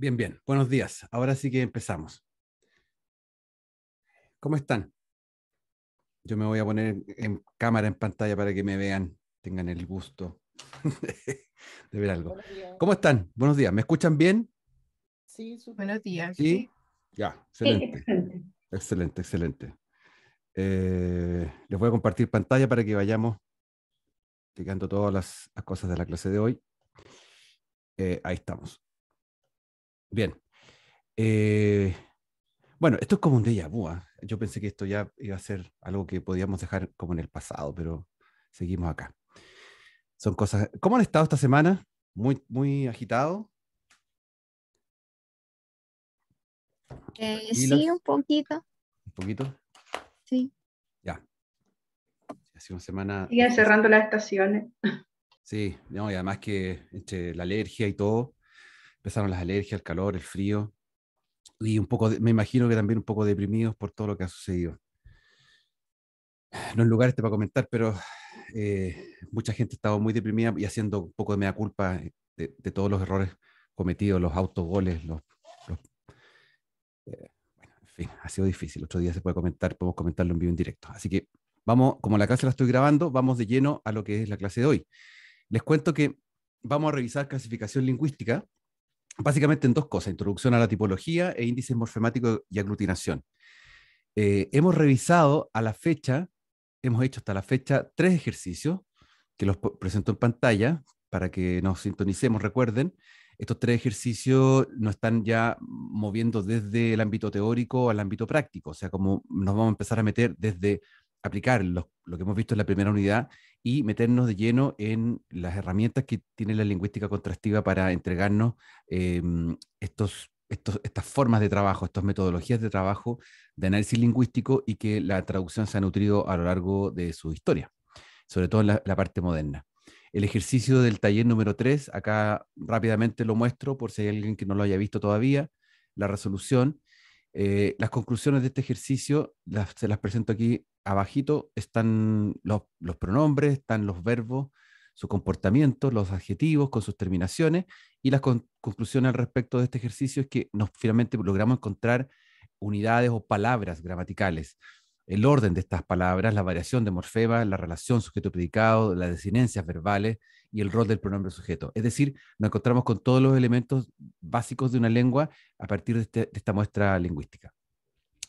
Bien, bien. Buenos días. Ahora sí que empezamos. ¿Cómo están? Yo me voy a poner en cámara, en pantalla, para que me vean, tengan el gusto de ver algo. ¿Cómo están? Buenos días. ¿Me escuchan bien? Sí, buenos días. ¿Sí? Ya, excelente. excelente, excelente. Eh, les voy a compartir pantalla para que vayamos explicando todas las, cosas de la clase de hoy. Eh, ahí estamos. Bien. Eh, bueno, esto es como un déjà vu. ¿ah? Yo pensé que esto ya iba a ser algo que podíamos dejar como en el pasado, pero seguimos acá. Son cosas. ¿Cómo han estado esta semana? Muy, muy agitado. Eh, sí, un poquito. ¿Un poquito? Sí. Ya. Hace una semana. Siguen cerrando las estaciones. Sí, no, y además que entre la alergia y todo, empezaron las alergias, el calor, el frío, y un poco, me imagino que también un poco deprimidos por todo lo que ha sucedido. No es lugar este para comentar, pero eh, mucha gente estaba muy deprimida y haciendo un poco de mea culpa de, todos los errores cometidos, los autogoles, los... los eh, bueno, en fin, ha sido difícil. Otro día se puede comentar, podemos comentarlo en vivo en directo. Así que vamos, como la clase la estoy grabando, vamos de lleno a lo que es la clase de hoy. Les cuento que vamos a revisar clasificación lingüística básicamente en dos cosas, introducción a la tipología e índices morfemáticos y aglutinación. Eh, hemos revisado a la fecha, hemos hecho hasta la fecha tres ejercicios que los presento en pantalla para que nos sintonicemos, recuerden. Estos tres ejercicios nos están ya moviendo desde el ámbito teórico al ámbito práctico, o sea, como nos vamos a empezar a meter desde aplicar lo que hemos visto en la primera unidad y meternos de lleno en las herramientas que tiene la lingüística contrastiva para entregarnos em, estos, estas formas de trabajo, estas metodologías de trabajo de análisis lingüístico y que la traducción se ha nutrido a lo largo de su historia, sobre todo en la, la parte moderna. El ejercicio del taller número 3, acá rápidamente lo muestro por si hay alguien que no lo haya visto todavía, la resolución eh, las conclusiones de este ejercicio se las presento aquí abajito. Están los, pronombres, están los verbos, su comportamiento, los adjetivos con sus terminaciones y las conclusiones al respecto de este ejercicio es que nos finalmente logramos encontrar unidades o palabras gramaticales. El orden de estas palabras, la variación de morfemas, la relación sujeto-predicado, las desinencias verbales, y el rol del pronombre sujeto. Es decir, nos encontramos con todos los elementos básicos de una lengua a partir de, este, esta muestra lingüística.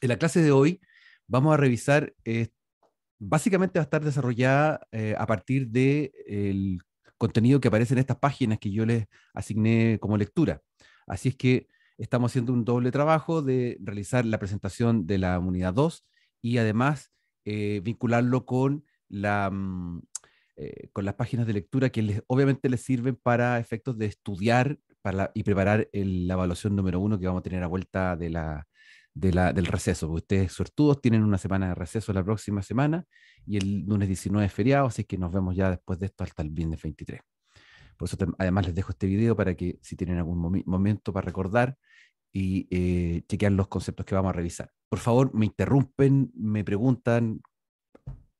En la clase de hoy vamos a revisar, eh, básicamente va a estar desarrollada eh, a partir del el contenido que aparece en estas páginas que yo les asigné como lectura. Así es que estamos haciendo un doble trabajo de realizar la presentación de la unidad 2 y además eh, vincularlo con la, mm, eh, con las páginas de lectura que les, obviamente les sirven para efectos de estudiar para y preparar la evaluación número uno que vamos a tener a vuelta de la, del receso. Ustedes, suertudos, tienen una semana de receso la próxima semana y el lunes 19 es feriado, así que nos vemos ya después de esto hasta el viernes 23. Por eso, además, les dejo este video para que si tienen algún momento para recordar y eh, chequear los conceptos que vamos a revisar. Por favor, me interrumpen, me preguntan,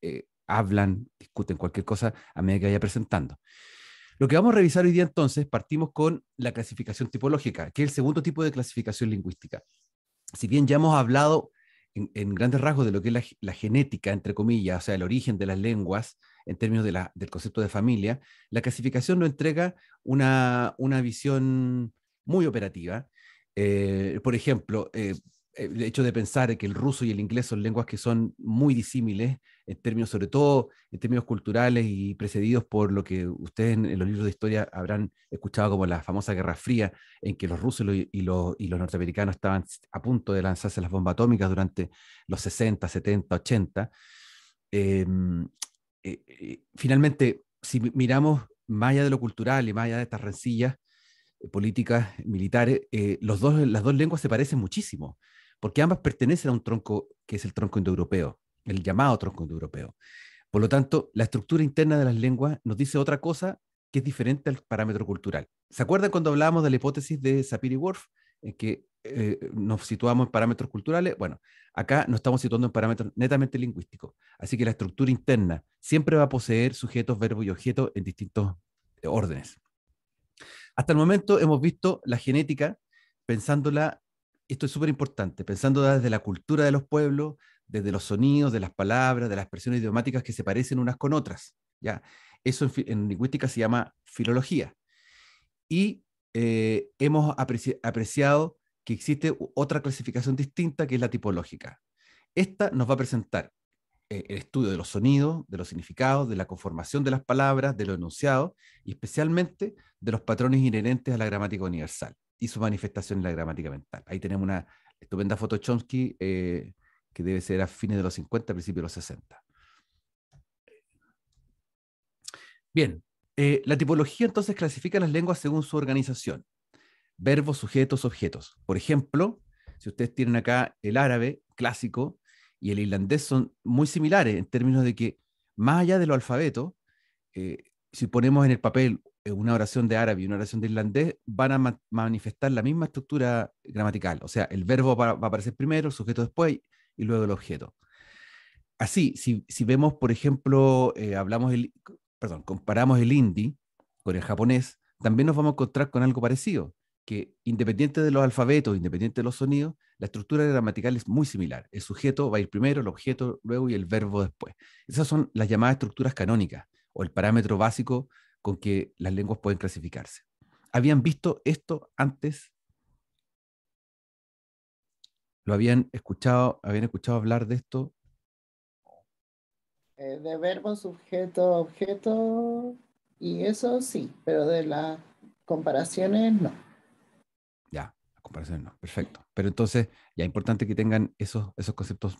eh, hablan, discuten cualquier cosa a medida que vaya presentando. Lo que vamos a revisar hoy día entonces, partimos con la clasificación tipológica, que es el segundo tipo de clasificación lingüística. Si bien ya hemos hablado en, grandes rasgos de lo que es la, genética, entre comillas, o sea, el origen de las lenguas en términos del concepto de familia, la clasificación nos entrega una, visión muy operativa. Eh, por ejemplo, eh, el hecho de pensar que el ruso y el inglés son lenguas que son muy disímiles, en términos, sobre todo en términos culturales y precedidos por lo que ustedes en, los libros de historia habrán escuchado como la famosa Guerra Fría, en que los rusos y, los, norteamericanos estaban a punto de lanzarse las bombas atómicas durante los 60, 70, 80. finalmente, si miramos más allá de lo cultural y más allá de estas rencillas, eh, políticas militares, eh, las dos lenguas se parecen muchísimo porque ambas pertenecen a un tronco que es el tronco indoeuropeo, el llamado tronco indoeuropeo. Por lo tanto, la estructura interna de las lenguas nos dice otra cosa que es diferente al parámetro cultural. ¿Se acuerdan cuando hablábamos de la hipótesis de Sapir-Whorf, en que eh, nos situamos en parámetros culturales? Bueno, acá nos estamos situando en parámetros netamente lingüísticos. Así que la estructura interna siempre va a poseer sujetos, verbos y objetos en distintos eh, órdenes. Hasta el momento hemos visto la genética pensándola esto es súper importante, pensando desde la cultura de los pueblos, desde los sonidos, de las palabras, de las expresiones idiomáticas que se parecen unas con otras. ¿ya? Eso en, lingüística se llama filología. Y eh, hemos apreciado que existe otra clasificación distinta que es la tipológica. Esta nos va a presentar eh, el estudio de los sonidos, de los significados, de la conformación de las palabras, de los enunciados y especialmente de los patrones inherentes a la gramática universal y su manifestación en la gramática mental. Ahí tenemos una estupenda foto de Chomsky eh, que debe ser a fines de los 50, principios de los 60. Bien, eh, la tipología entonces clasifica las lenguas según su organización. Verbos, sujetos, objetos. Por ejemplo, si ustedes tienen acá el árabe clásico y el irlandés son muy similares en términos de que más allá de lo alfabeto, eh, si ponemos en el papel eh, una oración de árabe y una oración de irlandés van a manifestar la misma estructura gramatical. O sea, el verbo va, a aparecer primero, el sujeto después y luego el objeto. Así, si, vemos, por ejemplo, eh, hablamos el, perdón, comparamos el hindi con el japonés, también nos vamos a encontrar con algo parecido, que independiente de los alfabetos, independiente de los sonidos, la estructura gramatical es muy similar. El sujeto va a ir primero, el objeto luego y el verbo después. Esas son las llamadas estructuras canónicas o el parámetro básico con que las lenguas pueden clasificarse. ¿Habían visto esto antes? ¿Lo habían escuchado, habían escuchado hablar de esto? Eh, de verbo, sujeto, objeto, y eso sí, pero de las comparaciones no. Ya, las comparaciones no, perfecto. Pero entonces, ya es importante que tengan esos, esos conceptos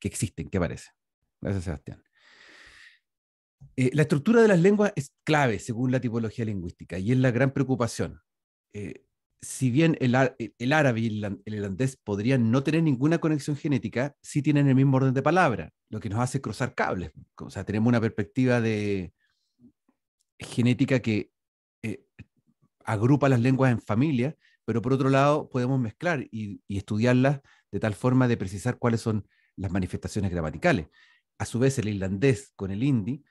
que existen, que parece? Gracias, Sebastián. Eh, la estructura de las lenguas es clave según la tipología lingüística y es la gran preocupación. Eh, si bien el, árabe y el irlandés podrían no tener ninguna conexión genética, sí tienen el mismo orden de palabra, lo que nos hace cruzar cables. O sea, tenemos una perspectiva de genética que eh, agrupa las lenguas en familia, pero por otro lado podemos mezclar y estudiarlas de tal forma de precisar cuáles son las manifestaciones gramaticales. A su vez, el irlandés con el hindi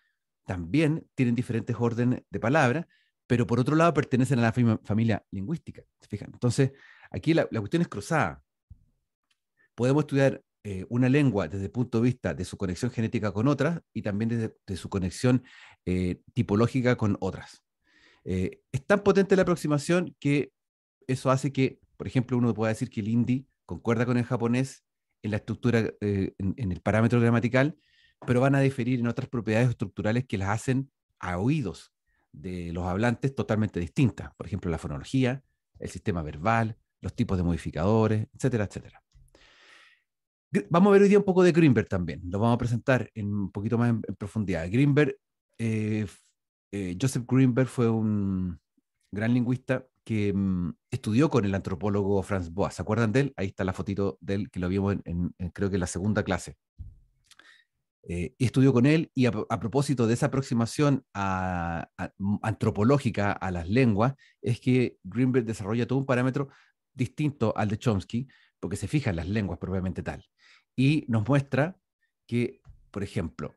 también tienen diferentes órdenes de palabra, pero por otro lado pertenecen a la familia lingüística. Entonces, aquí la, cuestión es cruzada. Podemos estudiar eh, una lengua desde el punto de vista de su conexión genética con otras y también desde de su conexión eh, tipológica con otras. Eh, es tan potente la aproximación que eso hace que, por ejemplo, uno pueda decir que el hindi concuerda con el japonés en la estructura, en el parámetro gramatical, pero van a diferir en otras propiedades estructurales que las hacen a oídos de los hablantes totalmente distintas. Por ejemplo, la fonología, el sistema verbal, los tipos de modificadores, etcétera, etcétera. Vamos a ver hoy día un poco de Greenberg también. Lo vamos a presentar en, un poquito más en, profundidad. Greenberg, eh, eh, Joseph Greenberg fue un gran lingüista que mm, estudió con el antropólogo Franz Boas. ¿Se acuerdan de él? Ahí está la fotito de él que lo vimos en, creo que la segunda clase. Eh, estudió con él y a, propósito de esa aproximación mm, antropológica a las lenguas, es que Greenberg desarrolla todo un parámetro distinto al de Chomsky, porque se fija en las lenguas propiamente tal. Y nos muestra que, por ejemplo,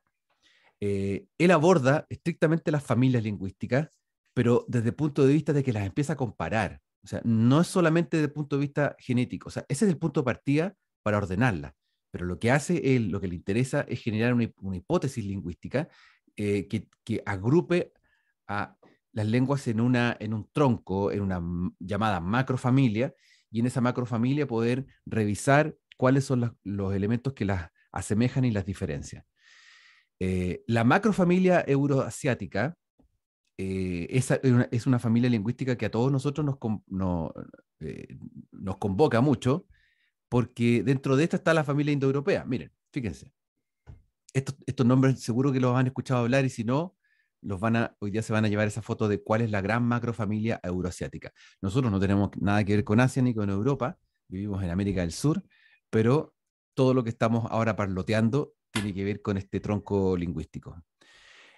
eh, él aborda estrictamente las familias lingüísticas, pero desde el punto de vista de que las empieza a comparar. O sea, no es solamente desde el punto de vista genético. O sea, ese es el punto de partida para ordenarlas pero lo que hace él, lo que le interesa es generar una, hipótesis lingüística eh, que, agrupe a las lenguas en, un tronco, en una llamada macrofamilia, y en esa macrofamilia poder revisar cuáles son los elementos que las asemejan y las diferencian. Eh, la macrofamilia euroasiática eh, es, una, familia lingüística que a todos nosotros nos convoca mucho porque dentro de esta está la familia indoeuropea. Miren, fíjense, estos, nombres seguro que los han escuchado hablar y si no, los van a, hoy día se van a llevar esa foto de cuál es la gran macrofamilia euroasiática. Nosotros no tenemos nada que ver con Asia ni con Europa, vivimos en América del Sur, pero todo lo que estamos ahora parloteando tiene que ver con este tronco lingüístico.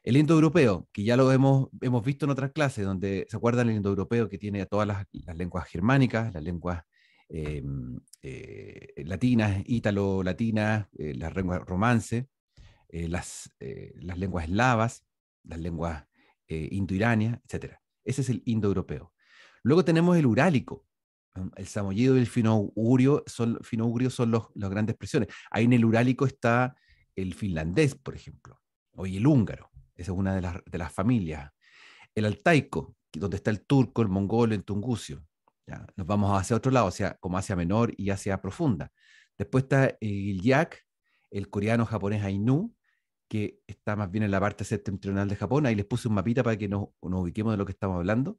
El indoeuropeo, que ya lo hemos, hemos visto en otras clases, donde se acuerdan el indoeuropeo que tiene a todas las lenguas germánicas, las lenguas Em, eh, latinas, ítalo-latinas, eh, las lenguas romance, eh, las, las, lenguas eslavas, las lenguas indo irania etc. Ese es el indo-europeo, Luego tenemos el urálico. El samoyedo y el finourio son, son los, las grandes expresiones. Ahí en el urálico está el finlandés, por ejemplo, o el húngaro. Esa es una de las, de las familias. El altaico, donde está el turco, el mongol, el tungusio nos vamos hacia otro lado, o sea, como Asia Menor y Asia Profunda. Después está el yak, el coreano japonés Ainu, que está más bien en la parte septentrional de Japón. Ahí les puse un mapita para que nos, ubiquemos de lo que estamos hablando.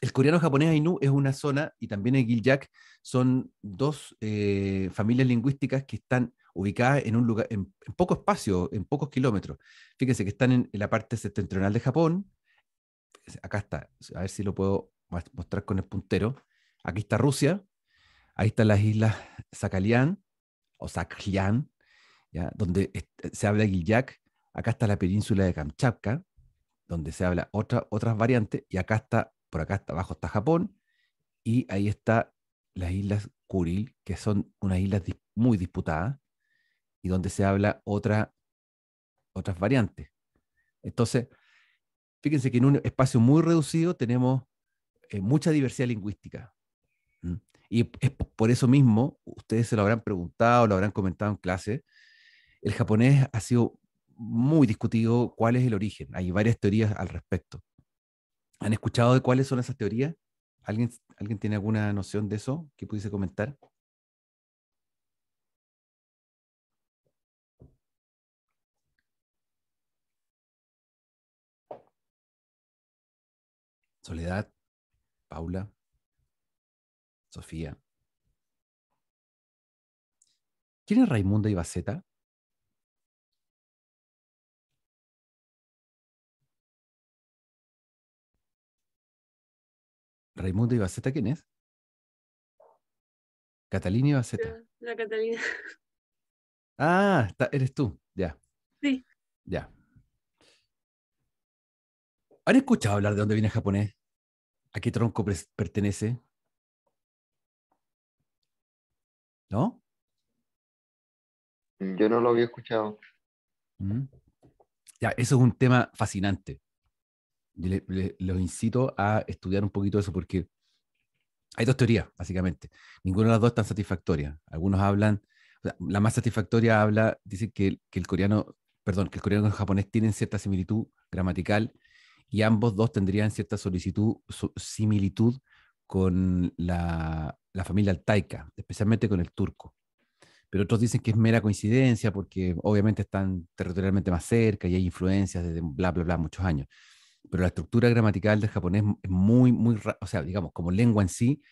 El coreano japonés Ainu es una zona, y también el Gilyak, son dos eh, familias lingüísticas que están ubicadas en un lugar, en, poco espacio, en pocos kilómetros. Fíjense que están en, la parte septentrional de Japón. Acá está, a ver si lo puedo voy a mostrar con el puntero. Aquí está Rusia, ahí están las islas Sakhalian o Saklian, donde se habla Guillac, acá está la península de Kamchatka, donde se habla otra, otras variantes, y acá está, por acá está, abajo está Japón, y ahí está las islas Kuril, que son unas islas muy disputadas, y donde se habla otra, otras variantes. Entonces, fíjense que en un espacio muy reducido tenemos eh, mucha diversidad lingüística. Y por eso mismo, ustedes se lo habrán preguntado, lo habrán comentado en clase, el japonés ha sido muy discutido cuál es el origen. Hay varias teorías al respecto. ¿Han escuchado de cuáles son esas teorías? ¿Alguien, ¿alguien tiene alguna noción de eso que pudiese comentar? Soledad. Paula, Sofía. ¿Quién es Raimundo Ibaceta? Raimundo Ibaceta, ¿quién es? Catalina Ibaceta. La, Catalina. Ah, eres tú, ya. Sí. Ya. ¿Han escuchado hablar de dónde viene japonés? ¿A qué tronco pertenece? ¿No? Yo no lo había escuchado. Mm. Ya, eso es un tema fascinante. Yo los incito a estudiar un poquito eso porque hay dos teorías, básicamente. Ninguna de las dos tan satisfactoria. Algunos hablan, la más satisfactoria habla, dice que, que el coreano, perdón, que el coreano y el japonés tienen cierta similitud gramatical y ambos dos tendrían cierta solicitud, similitud con la, familia altaica, especialmente con el turco. Pero otros dicen que es mera coincidencia porque obviamente están territorialmente más cerca y hay influencias desde bla, bla, bla, muchos años. Pero la estructura gramatical del japonés es muy, muy, o sea, digamos, como lengua en sí,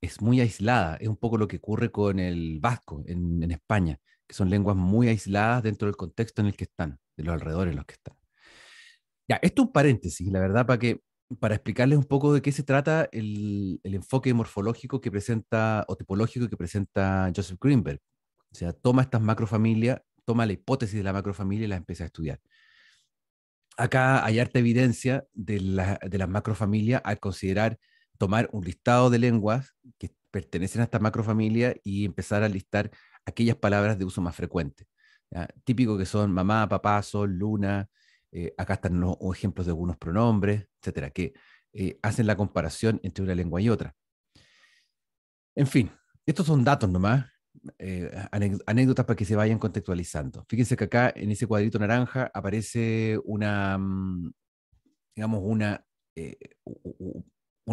es muy aislada. Es un poco lo que ocurre con el vasco en, en España, que son lenguas muy aisladas dentro del contexto en el que están, de los alrededores en los que están. Ya, esto es un paréntesis, la verdad, para que para explicarles un poco de qué se trata el, enfoque morfológico que presenta o tipológico que presenta Joseph Greenberg. O sea, toma estas macrofamilias, toma la hipótesis de la macrofamilia y las empieza a estudiar. Acá hay harta evidencia de, la, de las macrofamilias al considerar tomar un listado de lenguas que pertenecen a esta macrofamilia y empezar a listar aquellas palabras de uso más frecuente. Típico que son mamá, papá, sol, luna, eh, acá están los ejemplos de algunos pronombres, etcétera, que eh, hacen la comparación entre una lengua y otra. En fin, estos son datos nomás, eh, anécdotas para que se vayan contextualizando. Fíjense que acá en ese cuadrito naranja aparece una, mm,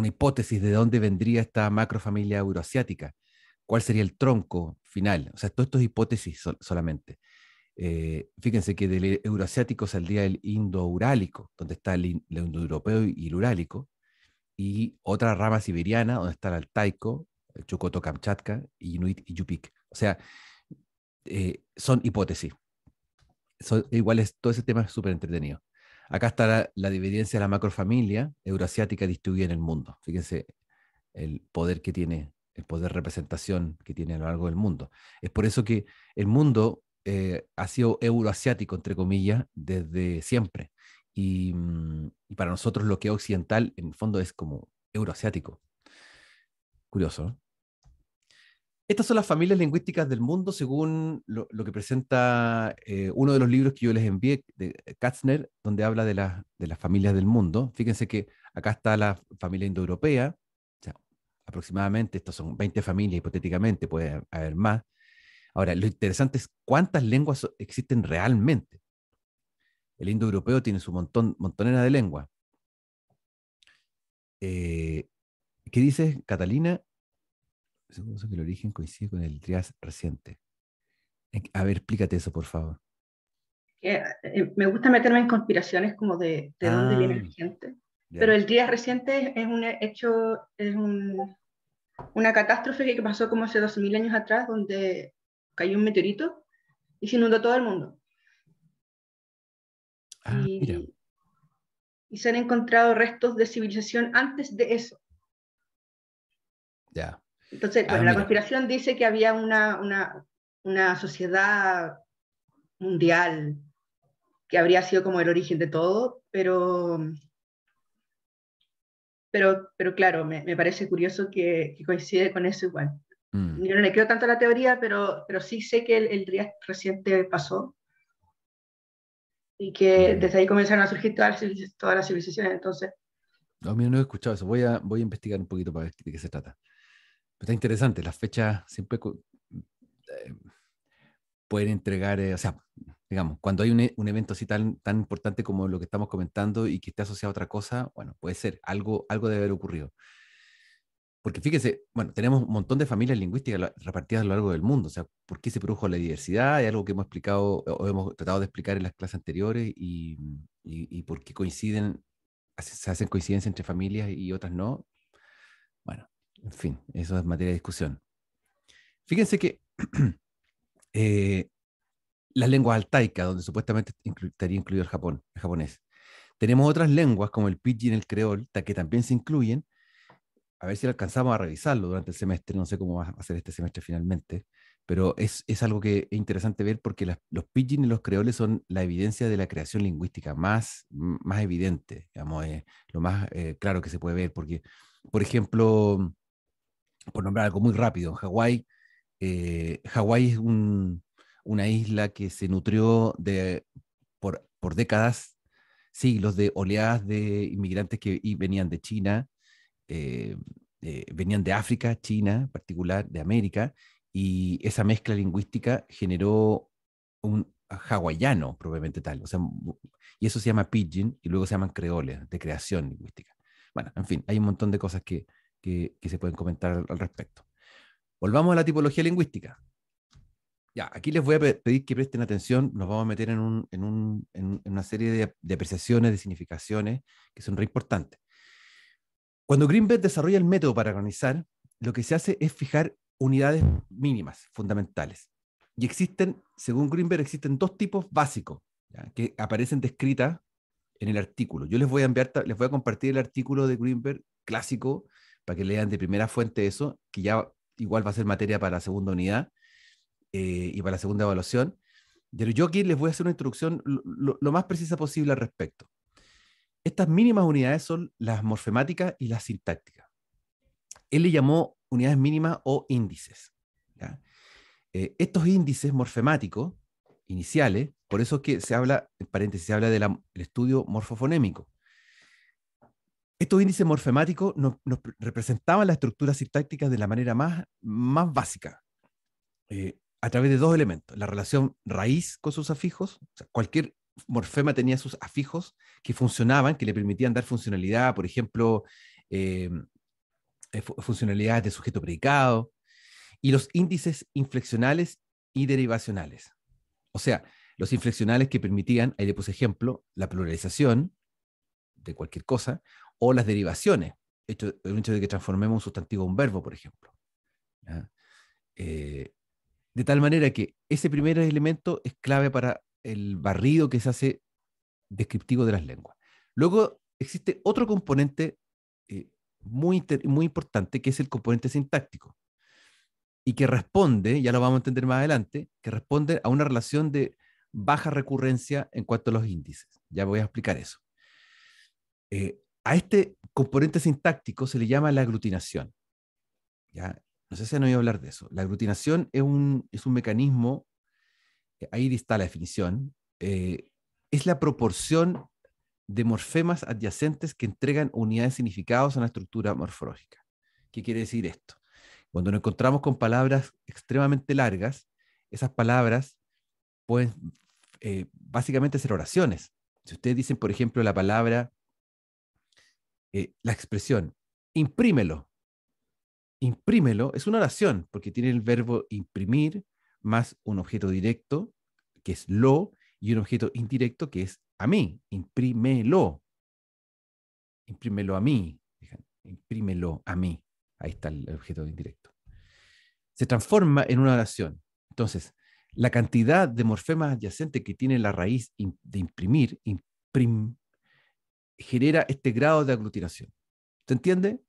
hipótesis de dónde vendría esta macrofamilia euroasiática, cuál sería el tronco final. O sea, todo esto es hipótesis solamente. Eh, fíjense que del euroasiático saldría el indo-urálico, donde está el, indo-europeo y el urálico, y otra rama siberiana, donde está el altaico, el chukoto-kamchatka, inuit y yupik. O sea, eh, son hipótesis. Son, igual es, todo ese tema es súper entretenido. Acá está la, la, dividencia de la macrofamilia euroasiática distribuida en el mundo. Fíjense el poder que tiene, el poder de representación que tiene a lo largo del mundo. Es por eso que el mundo eh, ha sido euroasiático, entre comillas, desde siempre. Mm, y, para nosotros lo que es occidental, en el fondo, es como euroasiático. Curioso. ¿no? Estas son las familias lingüísticas del mundo, según lo, que presenta eh, uno de los libros que yo les envié, de Katzner, donde habla de, de las familias del mundo. Fíjense que acá está la familia indoeuropea, aproximadamente, estas son 20 familias hipotéticamente, puede haber más, Ahora, lo interesante es cuántas lenguas existen realmente. El Indo-Europeo tiene su montón, montonera de lenguas. Eh, ¿Qué dices, Catalina? Seguro que el origen coincide con el trias reciente. Eh, a ver, explícate eso, por favor. Eh, me gusta meterme en conspiraciones como de, ah. dónde viene la gente. Pero el día reciente es un hecho, es una catástrofe que pasó como hace 12.000 años atrás, donde cayó un meteorito y se inundó todo el mundo. Ah, y, se han encontrado restos de civilización antes de eso. Ya. Entonces, ah, la conspiración dice que había una, una, sociedad mundial que habría sido como el origen de todo, pero, pero, pero claro, me, parece curioso que, coincide con eso igual. Mm. Yo no le creo tanto a la teoría, pero, pero sí sé que el, el reciente pasó y que desde ahí comenzaron a surgir todas las, civilizaciones. Entonces, no, mira, no he escuchado eso. Voy a, voy a investigar un poquito para ver de qué se trata. está interesante. Las fechas siempre eh, pueden entregar, eh, o sea, digamos, cuando hay e-, un, evento así tan, tan importante como lo que estamos comentando y que esté asociado a otra cosa, bueno, puede ser, algo, algo debe haber ocurrido. Porque fíjense, bueno, tenemos un montón de familias lingüísticas repartidas a lo largo del mundo. O sea, ¿por qué se produjo la diversidad? Es algo que hemos explicado o hemos tratado de explicar en las clases anteriores y, por qué coinciden, se hacen coincidencias entre familias y otras no. Bueno, en fin, eso es materia de discusión. Fíjense que eh, las lenguas altaicas, donde supuestamente estaría incluido el, el japonés. Tenemos otras lenguas como el pidgin, el creol, que también se incluyen, a ver si alcanzamos a revisarlo durante el semestre, no sé cómo va a ser este semestre finalmente, pero es, es algo que es interesante ver porque los pidgin y los creoles son la evidencia de la creación lingüística más, más evidente, digamos, eh, lo más eh, claro que se puede ver, porque, por ejemplo, por nombrar algo muy rápido, Hawái, eh, Hawái es una isla que se nutrió de, por, por décadas, siglos de oleadas de inmigrantes que venían de China, eh, eh, venían de África, China en particular, de América, y esa mezcla lingüística generó un hawaiano probablemente tal. y eso se llama pidgin y luego se llaman creoles, de creación lingüística. Bueno, en fin, hay un montón de cosas que, se pueden comentar al respecto. Volvamos a la tipología lingüística. Ya, aquí les voy a pedir que presten atención, nos vamos a meter en, una serie de, de, apreciaciones, de significaciones que son re importantes. Cuando Greenberg desarrolla el método para organizar, lo que se hace es fijar unidades mínimas, fundamentales. Y existen, según Greenberg, existen dos tipos básicos que aparecen descritas en el artículo. Yo les voy a enviar, les voy a compartir el artículo de Greenberg clásico para que lean de primera fuente eso, que ya igual va a ser materia para la segunda unidad eh, y para la segunda evaluación. Pero yo aquí les voy a hacer una introducción lo más precisa posible al respecto. Estas mínimas unidades son las morfemáticas y las sintácticas. Él le llamó unidades mínimas o índices. Eh, estos índices morfemáticos iniciales, por eso que se habla, en paréntesis, se habla del estudio morfofonémico. Estos índices morfemáticos nos, representaban las estructuras sintácticas de la manera más, más básica, eh, a través de dos elementos, la relación raíz con sus afijos, o sea, cualquier Morfema tenía sus afijos que funcionaban, que le permitían dar funcionalidad, por ejemplo, em, eh, funcionalidades de sujeto predicado, y los índices inflexionales y derivacionales. O sea, los inflexionales que permitían, ahí le puse ejemplo, la pluralización de cualquier cosa, o las derivaciones, hecho, el hecho de que transformemos un sustantivo a un verbo, por ejemplo. Eh, de tal manera que ese primer elemento es clave para el barrido que se hace descriptivo de las lenguas. Luego existe otro componente eh, muy, muy importante que es el componente sintáctico y que responde, ya lo vamos a entender más adelante, que responde a una relación de baja recurrencia en cuanto a los índices. Ya voy a explicar eso. Eh, a este componente sintáctico se le llama la aglutinación. ¿ya? No sé si han oído hablar de eso. La aglutinación es es un mecanismo eh, ahí está la definición, eh, es la proporción de morfemas adyacentes que entregan unidades de significados a la estructura morfológica. ¿Qué quiere decir esto? Cuando nos encontramos con palabras extremadamente largas, esas palabras pueden eh, básicamente ser oraciones. Si ustedes dicen, por ejemplo, la palabra, la expresión, imprímelo, imprímelo, es una oración, porque tiene el verbo imprimir, más un objeto directo, que es lo, y un objeto indirecto, que es a mí. Imprímelo. Imprímelo a mí. Imprímelo a mí. Ahí está el objeto indirecto. Se transforma en una oración. Entonces, la cantidad de morfemas adyacentes que tiene la raíz de imprimir, genera este grado de aglutinación. ¿te entiende?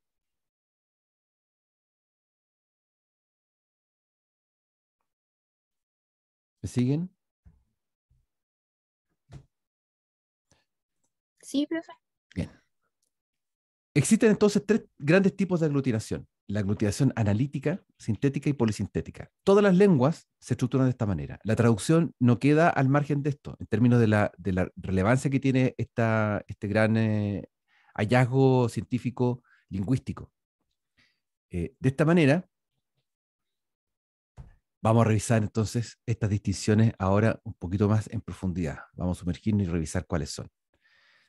¿Me siguen? Sí, profe. Bien. Existen entonces tres grandes tipos de aglutinación. La aglutinación analítica, sintética y polisintética. Todas las lenguas se estructuran de esta manera. La traducción no queda al margen de esto, en términos de la, relevancia que tiene esta, este gran eh, hallazgo científico lingüístico. Eh, de esta manera, Vamos a revisar entonces estas distinciones ahora un poquito más en profundidad. Vamos a sumergirnos y revisar cuáles son.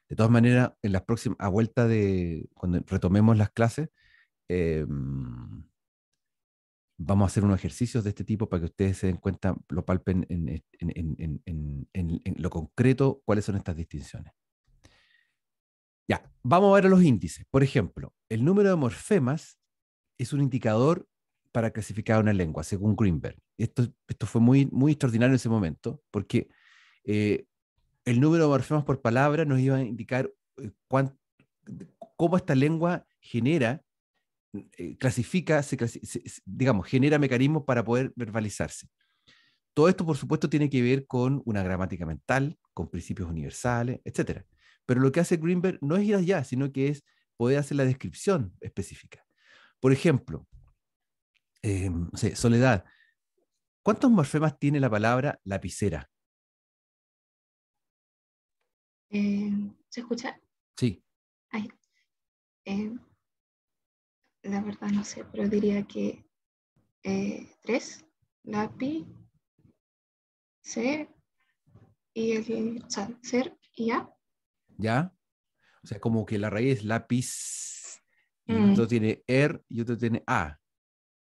De todas maneras, en las próximas, a vuelta de cuando retomemos las clases, eh, vamos a hacer unos ejercicios de este tipo para que ustedes se den cuenta, lo palpen en, en lo concreto, cuáles son estas distinciones. Ya, vamos a ver a los índices. Por ejemplo, el número de morfemas es un indicador para clasificar una lengua, según Greenberg. Esto, fue muy, extraordinario en ese momento, porque eh, el número de morfemas por palabra nos iba a indicar eh, cómo esta lengua genera, eh, clasifica, digamos, genera mecanismos para poder verbalizarse. Todo esto, por supuesto, tiene que ver con una gramática mental, con principios universales, etc. Pero lo que hace Greenberg no es ir allá, sino que es poder hacer la descripción específica. Por ejemplo, Em, soledad. ¿Cuántos morfemas tiene la palabra lapicera? Em, ¿Se escucha? Sí. Em, la verdad no sé, pero diría que eh, tres, lápiz, ser y el ser y ya. ¿Ya? O sea, como que la raíz lápiz, y otro mm. tiene er y otro tiene a.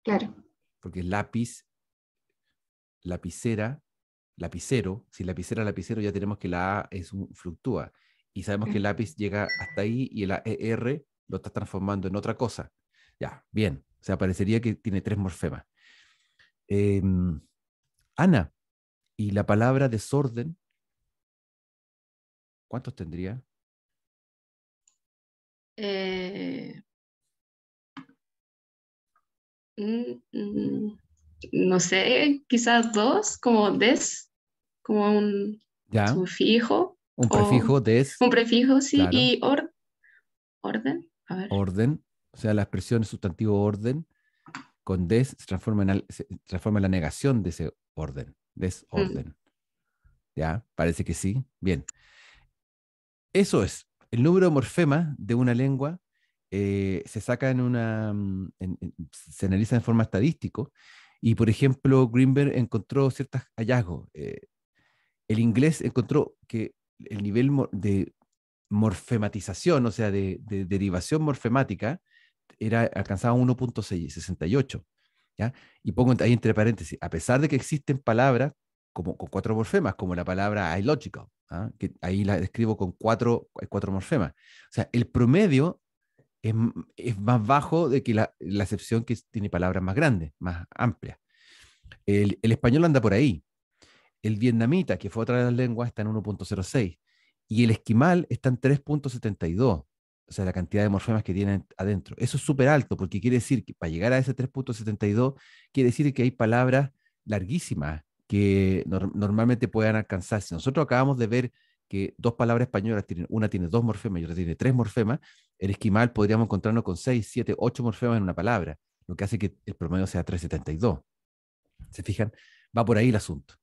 Claro. Porque lápiz, lapicera, lapicero, si lapicera, lapicero, ya tenemos que la A es un, fluctúa. Y sabemos que el lápiz llega hasta ahí y el r lo está transformando en otra cosa. Ya, bien. O sea, parecería que tiene tres morfemas. Em, Ana, ¿y la palabra desorden? ¿Cuántos tendría? Eh, no sé, quizás dos, como des, como un prefijo. Un prefijo, des. Un prefijo, sí, y orden. Orden, o sea, la expresión sustantivo orden con des se transforma en, transforma la negación de ese orden, desorden. Mm. ¿Ya? Parece que sí. Bien. Eso es el número de de una lengua eh, se saca en una, mm, se analiza en forma estadística y, por ejemplo, Greenberg encontró ciertos hallazgos. Eh, el inglés encontró que el nivel de morfematización, o sea, de, derivación morfemática, era, alcanzaba 1.68. Y pongo ahí entre paréntesis, a pesar de que existen palabras como, con cuatro morfemas, como la palabra illogical, ¿ah? que ahí la describo con cuatro, cuatro morfemas. O sea, el promedio es, más bajo de que la, la, que tiene palabras más grandes, más amplias. El, español anda por ahí. El vietnamita, que fue otra de las lenguas, está en 1.06. Y el esquimal está en 3.72. O sea, la cantidad de morfemas que tienen adentro. Eso es súper alto, porque quiere decir que para llegar a ese 3.72, quiere decir que hay palabras larguísimas que normalmente puedan alcanzarse nosotros acabamos de ver que dos palabras españolas tienen, una tiene dos morfemas y otra tiene tres morfemas, el esquimal podríamos encontrarnos con 6, 7, 8 morfemas en una palabra, lo que hace que el promedio sea 372. ¿Se fijan? Va por ahí el asunto.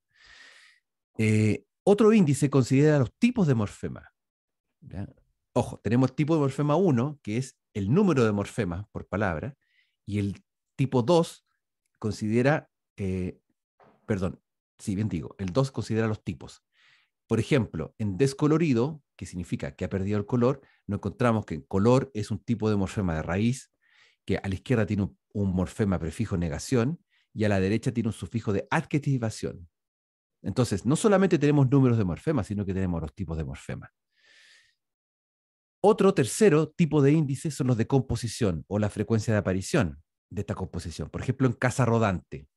Eh, otro índice considera los tipos de morfema. Ojo, tenemos tipo de morfema 1, que es el número de morfemas por palabra, y el tipo 2 considera, eh, perdón, si bien digo, el 2 considera los tipos. Por ejemplo, en descolorido, que significa que ha perdido el color, nos encontramos que en color es un tipo de morfema de raíz, que a la izquierda tiene un, morfema prefijo negación y a la derecha tiene un sufijo de adjetivación. Entonces, no solamente tenemos números de morfema, sino que tenemos los tipos de morfema. Otro tercero tipo de índices son los de composición o la frecuencia de aparición de esta composición. Por ejemplo, en casa rodante.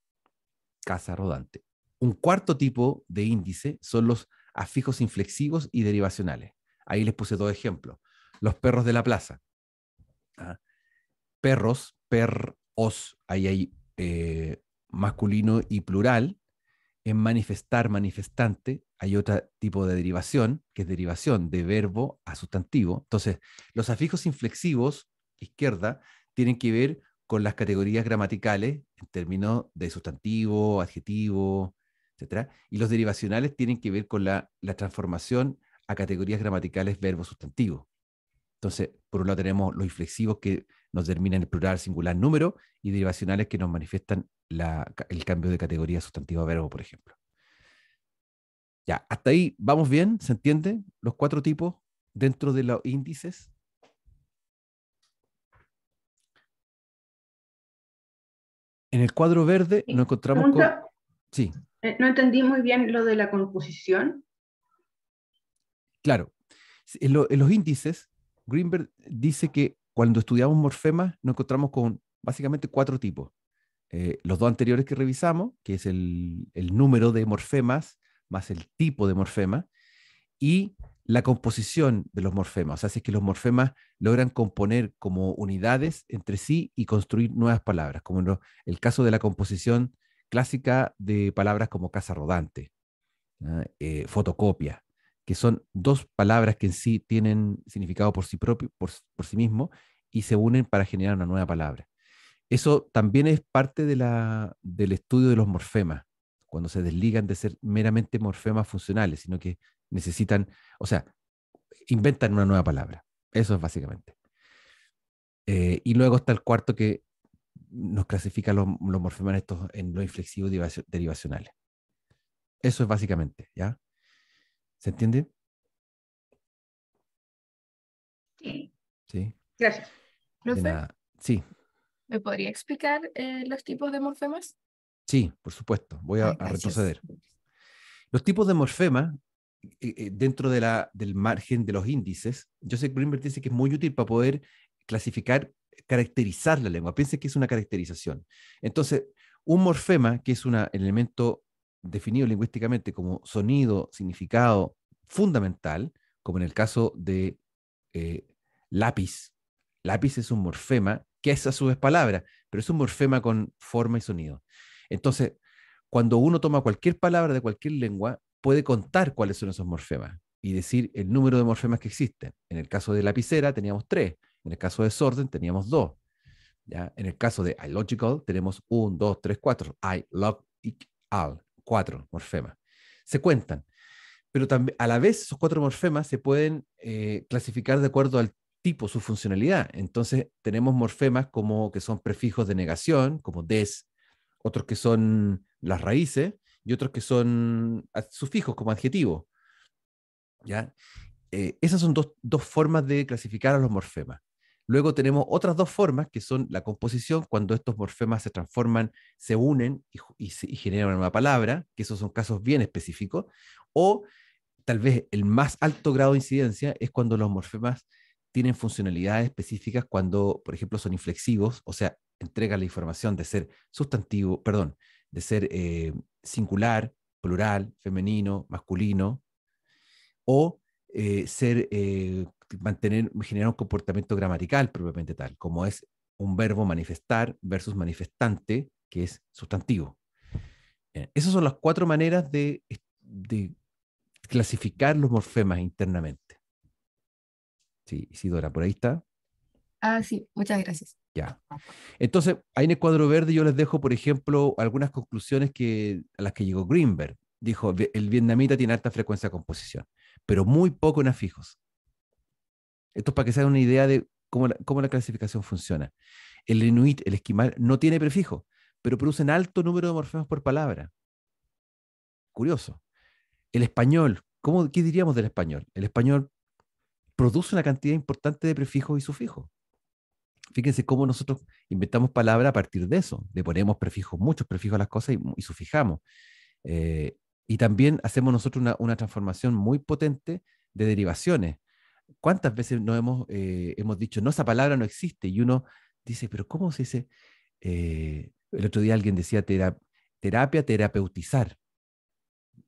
Casa rodante. Un cuarto tipo de índice son los afijos inflexivos y derivacionales. Ahí les puse dos ejemplos. Los perros de la plaza. ¿ah? Perros, Perros, os ahí hay eh, masculino y plural. En manifestar, manifestante, hay otro tipo de derivación, que es derivación de verbo a sustantivo. Entonces, los afijos inflexivos, izquierda, tienen que ver con las categorías gramaticales en términos de sustantivo, adjetivo, y los derivacionales tienen que ver con la, transformación a categorías gramaticales verbo-sustantivo. Entonces, por un lado tenemos los inflexivos que nos terminan el plural, singular, número, y derivacionales que nos manifiestan el cambio de categoría sustantivo a verbo, por ejemplo. Ya, hasta ahí, ¿vamos bien? ¿Se entienden Los cuatro tipos dentro de los índices. En el cuadro verde nos encontramos con... Sí. Eh, no entendí muy bien lo de la composición. Claro. En, los índices, Greenberg dice que cuando estudiamos morfemas nos encontramos con básicamente cuatro tipos. Eh, los dos anteriores que revisamos, que es el, número de morfemas más el tipo de morfema, y la composición de los morfemas. O sea, es que los morfemas logran componer como unidades entre sí y construir nuevas palabras, como en el caso de la composición clásica de palabras como casa rodante, eh, fotocopia, que son dos palabras que en sí tienen significado por sí propio, por, sí mismo, y se unen para generar una nueva palabra. Eso también es parte de la, del estudio de los morfemas, cuando se desligan de ser meramente morfemas funcionales, sino que necesitan, o sea, inventan una nueva palabra. Eso es básicamente. Eh, y luego está el cuarto que nos clasifica los, morfemas estos en los inflexivos derivacionales. Eso es básicamente, ¿ya? ¿Se entiende? Sí. Sí. Gracias. sí. ¿Me podría explicar eh, los tipos de morfemas? Sí, por supuesto. Voy a, retroceder. Los tipos de morfema, eh, eh, dentro de la, del margen de los índices, Joseph Greenberg dice que es muy útil para poder clasificar caracterizar la lengua. piense que es una caracterización. Entonces, un morfema, que es un elemento definido lingüísticamente como sonido, significado fundamental, como en el caso de eh, lápiz. Lápiz es un morfema, que es a su vez palabra, pero es un morfema con forma y sonido. Entonces, cuando uno toma cualquier palabra de cualquier lengua, puede contar cuáles son esos morfemas y decir el número de morfemas que existen. En el caso de lapicera teníamos tres, en el caso de desorden teníamos dos. ¿ya? En el caso de illogical tenemos un, dos, tres, cuatro. I, log, al, cuatro morfemas. Se cuentan. Pero también, a la vez esos cuatro morfemas se pueden eh, clasificar de acuerdo al tipo, su funcionalidad. Entonces tenemos morfemas como que son prefijos de negación, como des, otros que son las raíces y otros que son sufijos como adjetivo. ¿ya? Eh, esas son dos, formas de clasificar a los morfemas. Luego tenemos otras dos formas, que son la composición, cuando estos morfemas se transforman, se unen y, generan una nueva palabra, que esos son casos bien específicos, o tal vez el más alto grado de incidencia es cuando los morfemas tienen funcionalidades específicas cuando, por ejemplo, son inflexivos, o sea, entregan la información de ser sustantivo, perdón, de ser eh, singular, plural, femenino, masculino, o eh, ser eh, mantener, generar un comportamiento gramatical propiamente tal, como es un verbo manifestar versus manifestante, que es sustantivo. Eh, esas son las cuatro maneras de, clasificar los morfemas internamente. Sí, Isidora, por ahí está. Ah, sí, muchas gracias. Ya. Entonces, ahí en el cuadro verde yo les dejo, por ejemplo, algunas conclusiones que, a las que llegó Greenberg. Dijo, el vietnamita tiene alta frecuencia de composición, pero muy poco en afijos. Esto es para que se hagan una idea de cómo la, clasificación funciona. El inuit, el esquimal, no tiene prefijo, pero producen alto número de morfemas por palabra. Curioso. El español, ¿cómo, ¿qué diríamos del español? El español produce una cantidad importante de prefijos y sufijos. Fíjense cómo nosotros inventamos palabras a partir de eso. Le ponemos prefijos, muchos prefijos a las cosas y, sufijamos. Eh, y también hacemos nosotros una, una transformación muy potente de derivaciones. ¿cuántas veces hemos, eh, hemos dicho, no, esa palabra no existe? Y uno dice, pero ¿cómo se dice? Eh, el otro día alguien decía terapia, terapeutizar,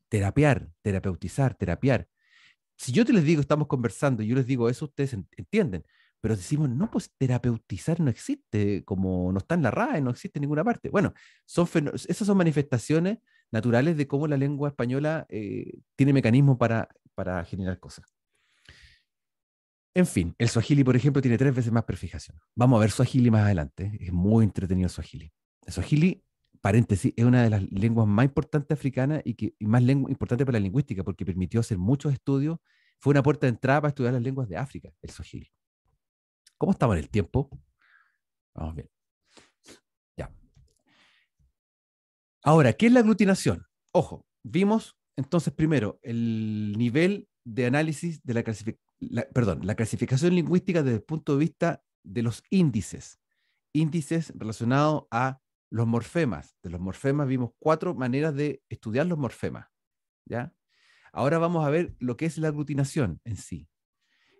terapiar, terapeutizar, terapiar. Si yo te les digo, estamos conversando, yo les digo eso, ustedes entienden, pero decimos, no, pues terapeutizar no existe, como no está en la RAE, no existe en ninguna parte. Bueno, son esas son manifestaciones naturales de cómo la lengua española eh, tiene mecanismos para, para generar cosas. En fin, el Swahili, por ejemplo, tiene tres veces más prefijación. Vamos a ver Swahili más adelante. Es muy entretenido el Swahili. El Swahili, paréntesis, es una de las lenguas más importantes africanas y, que, más importante para la lingüística porque permitió hacer muchos estudios. Fue una puerta de entrada para estudiar las lenguas de África, el Swahili. ¿Cómo estaba en el tiempo? Vamos bien. Ya. Ahora, ¿qué es la aglutinación? Ojo, vimos entonces primero el nivel de análisis de la, clasificación perdón, la clasificación lingüística desde el punto de vista de los índices, índices relacionados a los morfemas. De los morfemas vimos cuatro maneras de estudiar los morfemas, ¿ya? Ahora vamos a ver lo que es la aglutinación en sí.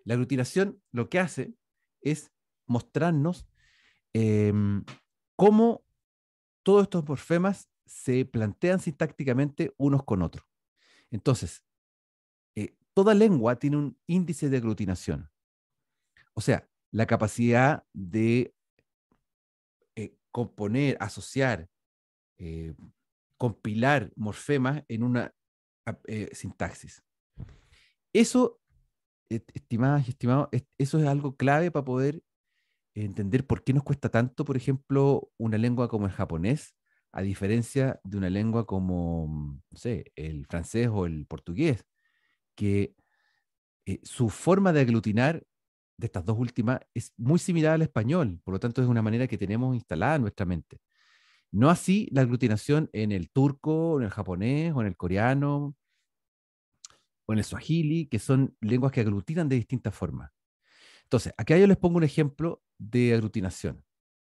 La aglutinación lo que hace es mostrarnos em, cómo todos estos morfemas se plantean sintácticamente unos con otros. Entonces, toda lengua tiene un índice de aglutinación. O sea, la capacidad de eh, componer, asociar, eh, compilar morfemas en una eh, sintaxis. Eso, e, estimadas y estimados, eso es algo clave para poder entender por qué nos cuesta tanto, por ejemplo, una lengua como el japonés, a diferencia de una lengua como, no sé, el francés o el portugués, que eh, su forma de aglutinar de estas dos últimas es muy similar al español, por lo tanto es una manera que tenemos instalada en nuestra mente. No así la aglutinación en el turco, en el japonés, o en el coreano, o en el suahili, que son lenguas que aglutinan de distintas formas. Entonces, acá yo les pongo un ejemplo de aglutinación,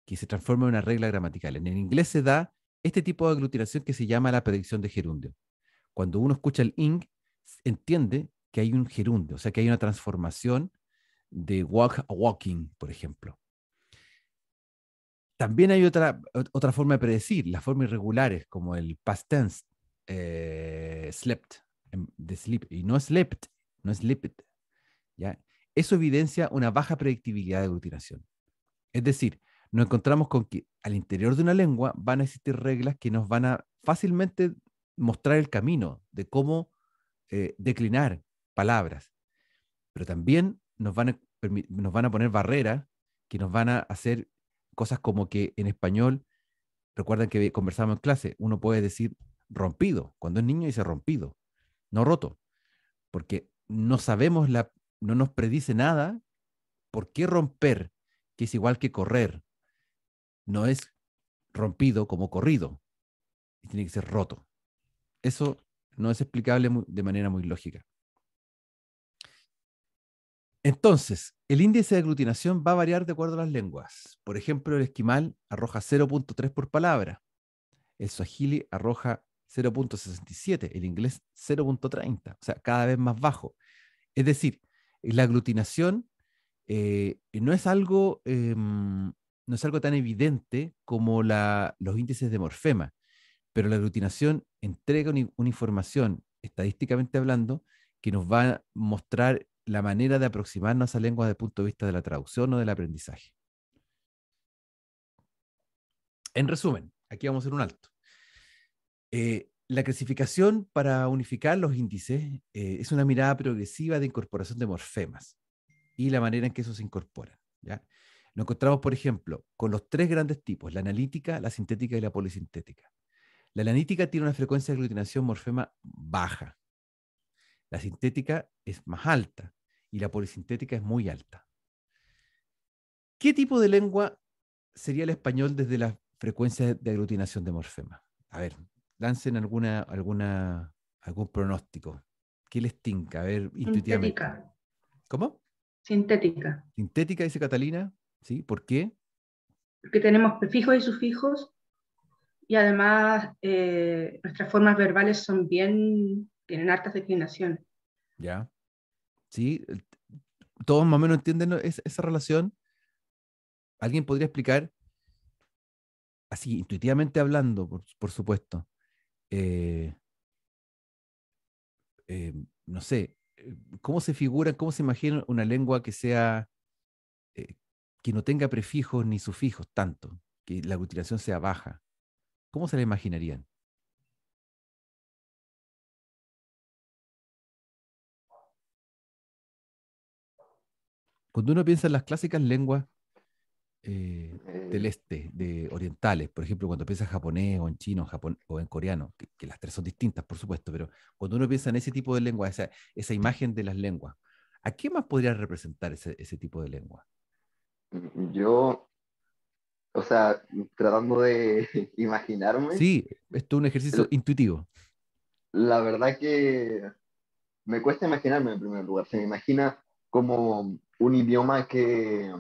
que se transforma en una regla gramatical. En el inglés se da este tipo de aglutinación que se llama la predicción de gerundio. Cuando uno escucha el ing, entiende que hay un gerundio, o sea, que hay una transformación de walk walking, por ejemplo. También hay otra, otra forma de predecir, las formas irregulares, como el past tense, eh, slept, em, de sleep, y no slept, no slept. ¿ya? Eso evidencia una baja predictibilidad de aglutinación. Es decir, nos encontramos con que al interior de una lengua van a existir reglas que nos van a fácilmente mostrar el camino de cómo eh, declinar palabras, pero también nos van, a, poner barreras que nos van a hacer cosas como que en español, recuerdan que conversamos en clase, uno puede decir rompido, cuando es niño dice rompido, no roto, porque no sabemos, la, no nos predice nada, ¿por qué romper, que es igual que correr? No es rompido como corrido, tiene que ser roto. Eso no es explicable de manera muy lógica. Entonces, el índice de aglutinación va a variar de acuerdo a las lenguas. Por ejemplo, el esquimal arroja 0.3 por palabra, el swahili arroja 0.67, el inglés 0.30, o sea, cada vez más bajo. Es decir, la aglutinación eh, no, es algo, em, no es algo tan evidente como los índices de morfema, pero la aglutinación entrega una, información, estadísticamente hablando, que nos va a mostrar la manera de aproximarnos a lenguas desde el punto de vista de la traducción o del aprendizaje. En resumen, aquí vamos a hacer un alto. Eh, la clasificación para unificar los índices eh, es una mirada progresiva de incorporación de morfemas y la manera en que eso se incorpora. ¿ya? encontramos, por ejemplo, con los tres grandes tipos, la analítica, la sintética y la polisintética. La lanítica tiene una frecuencia de aglutinación morfema baja. La sintética es más alta y la polisintética es muy alta. ¿Qué tipo de lengua sería el español desde las frecuencias de aglutinación de morfema? A ver, lancen alguna, alguna, algún pronóstico. ¿Qué les tinca? A ver, Sintética. ¿Cómo? Sintética. Sintética, dice Catalina. ¿Sí? ¿Por qué? Porque tenemos prefijos y sufijos y además eh, nuestras formas verbales son bien, tienen hartas declinaciones. Ya. Sí, todos más o menos entienden esa, relación. ¿Alguien podría explicar, así intuitivamente hablando, por, supuesto, eh, eh, no sé, cómo se figura, cómo se imagina una lengua que sea, que no tenga prefijos ni sufijos tanto, que la utilización sea baja? ¿Cómo se la imaginarían? Cuando uno piensa en las clásicas lenguas eh, eh. del este, de orientales, por ejemplo, cuando piensa en japonés o en chino o en coreano, que, las tres son distintas, por supuesto, pero cuando uno piensa en ese tipo de lengua, esa, imagen de las lenguas, ¿a qué más podría representar ese, ese tipo de lengua? Mm, yo o sea, tratando de imaginarme. Sí, esto es un ejercicio intuitivo. La verdad que me cuesta imaginarme en primer lugar. Se me imagina como un idioma que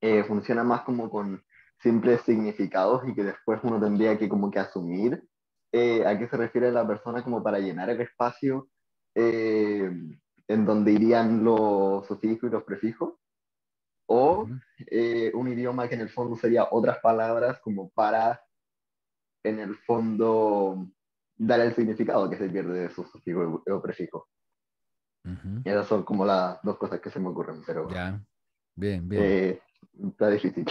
eh, funciona más como con simples significados y que después uno tendría que como que asumir eh, a qué se refiere la persona como para llenar el espacio eh, en donde irían los sufijos y los prefijos o eh, un idioma que en el fondo sería otras palabras como para, en el fondo, dar el significado que se pierde de su sufijo o prefijo. Esas son como las dos cosas que se me ocurren, pero... Ya, bien, bien. Eh, está difícil.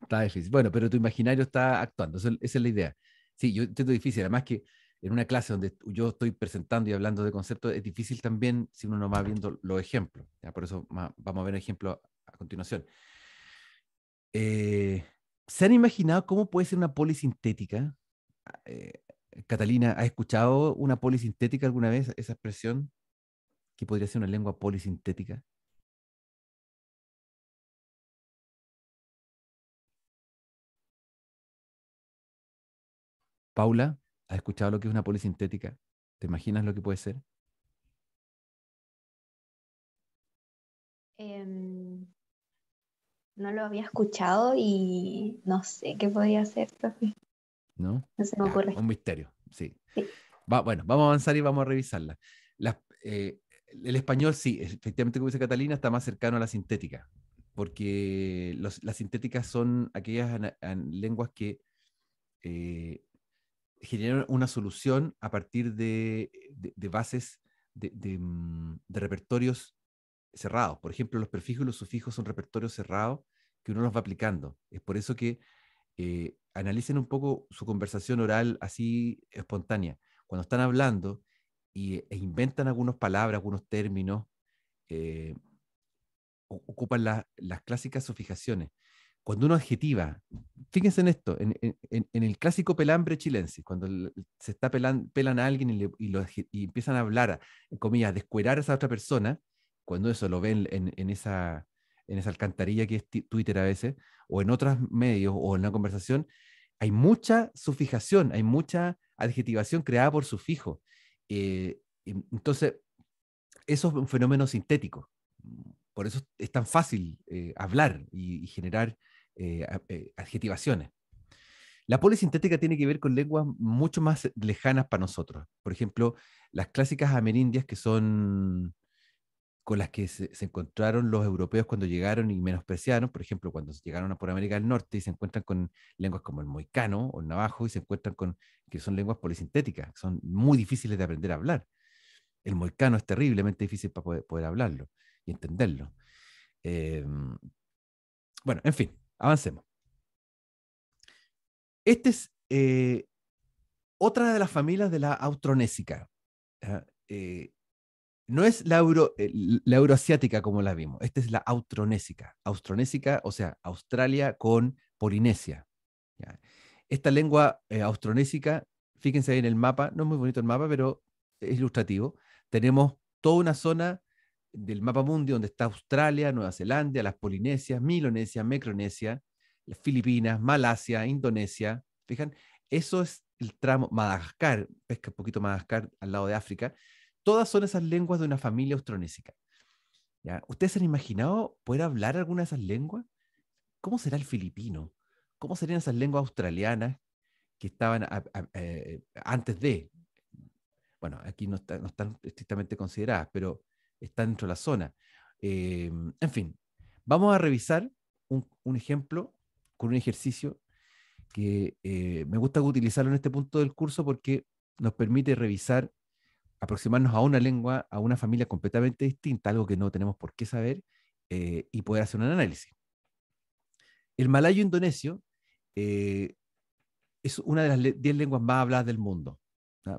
Está difícil. Bueno, pero tu imaginario está actuando, esa es la idea. Sí, yo entiendo difícil, además que en una clase donde yo estoy presentando y hablando de conceptos, es difícil también si uno no va viendo los ejemplos. ¿ya? Por eso vamos a ver ejemplos a continuación. Eh, ¿Se han imaginado cómo puede ser una polisintética? Ah, eh, Catalina, ¿ha escuchado una polisintética alguna vez, esa expresión? Que podría ser una lengua polisintética. Paula, ¿has escuchado lo que es una polisintética? ¿Te imaginas lo que puede ser? Em, no lo había escuchado y no sé qué podía ser, profe. ¿No? se me ocurre. Un misterio, sí. bueno, vamos a avanzar y vamos a revisarla. Eh, el español, sí, efectivamente, como dice Catalina, está más cercano a la sintética, porque las sintéticas son aquellas lenguas que eh, generan una solución a partir de, bases de mm, repertorios cerrados. Por ejemplo, los prefijos y los sufijos son repertorios cerrados que uno los va aplicando. Es por eso que eh, analicen un poco su conversación oral así espontánea. Cuando están hablando y, e inventan algunas palabras, algunos términos, eh, ocupan las clásicas sufijaciones. Cuando uno adjetiva, fíjense en esto, en, el clásico pelambre chilense, cuando se está pelan, pelan a alguien y, lo, y empiezan a hablar, en comillas, a descuerar a esa otra persona, cuando eso lo ven en, esa, en esa alcantarilla que es Twitter a veces, o en otros medios, o en la conversación, hay mucha sufijación, hay mucha adjetivación creada por sufijo. Eh, entonces, eso es un fenómeno sintético. Por eso es tan fácil eh, hablar y, generar eh, adjetivaciones. La polisintética tiene que ver con lenguas mucho más lejanas para nosotros. Por ejemplo, las clásicas amerindias que son con las que se, encontraron los europeos cuando llegaron y menospreciaron, por ejemplo, cuando llegaron a por América del Norte y se encuentran con lenguas como el moicano o el navajo y se encuentran con que son lenguas polisintéticas, son muy difíciles de aprender a hablar. El moicano es terriblemente difícil para poder, hablarlo y entenderlo. Em, bueno, en fin, avancemos. Esta es eh, otra de las familias de la autronésica. Eh, no es eh, la, euroasiática como la vimos, esta es la austronésica. Austronésica, o sea, Australia con Polinesia. Esta lengua eh, austronésica, fíjense ahí en el mapa, no es muy bonito el mapa, pero es ilustrativo. Tenemos toda una zona del mapa mundial donde está Australia, Nueva Zelanda, las Polinesias, Milonesia, Micronesia, Filipinas, Malasia, Indonesia. Fijan, eso es el tramo Madagascar, pesca un poquito Madagascar al lado de África todas son esas lenguas de una familia austronésica. ¿Ya? ¿Ustedes han imaginado poder hablar alguna de esas lenguas? ¿Cómo será el filipino? ¿Cómo serían esas lenguas australianas que estaban eh, antes de? Bueno, aquí no, están estrictamente consideradas, pero están dentro de la zona. Em, en fin, vamos a revisar un, ejemplo con un ejercicio que eh, me gusta utilizarlo en este punto del curso porque nos permite revisar aproximarnos a una lengua, a una familia completamente distinta, algo que no tenemos por qué saber, eh, y poder hacer un análisis. El malayo indonesio eh, es una de las 10 lenguas más habladas del mundo,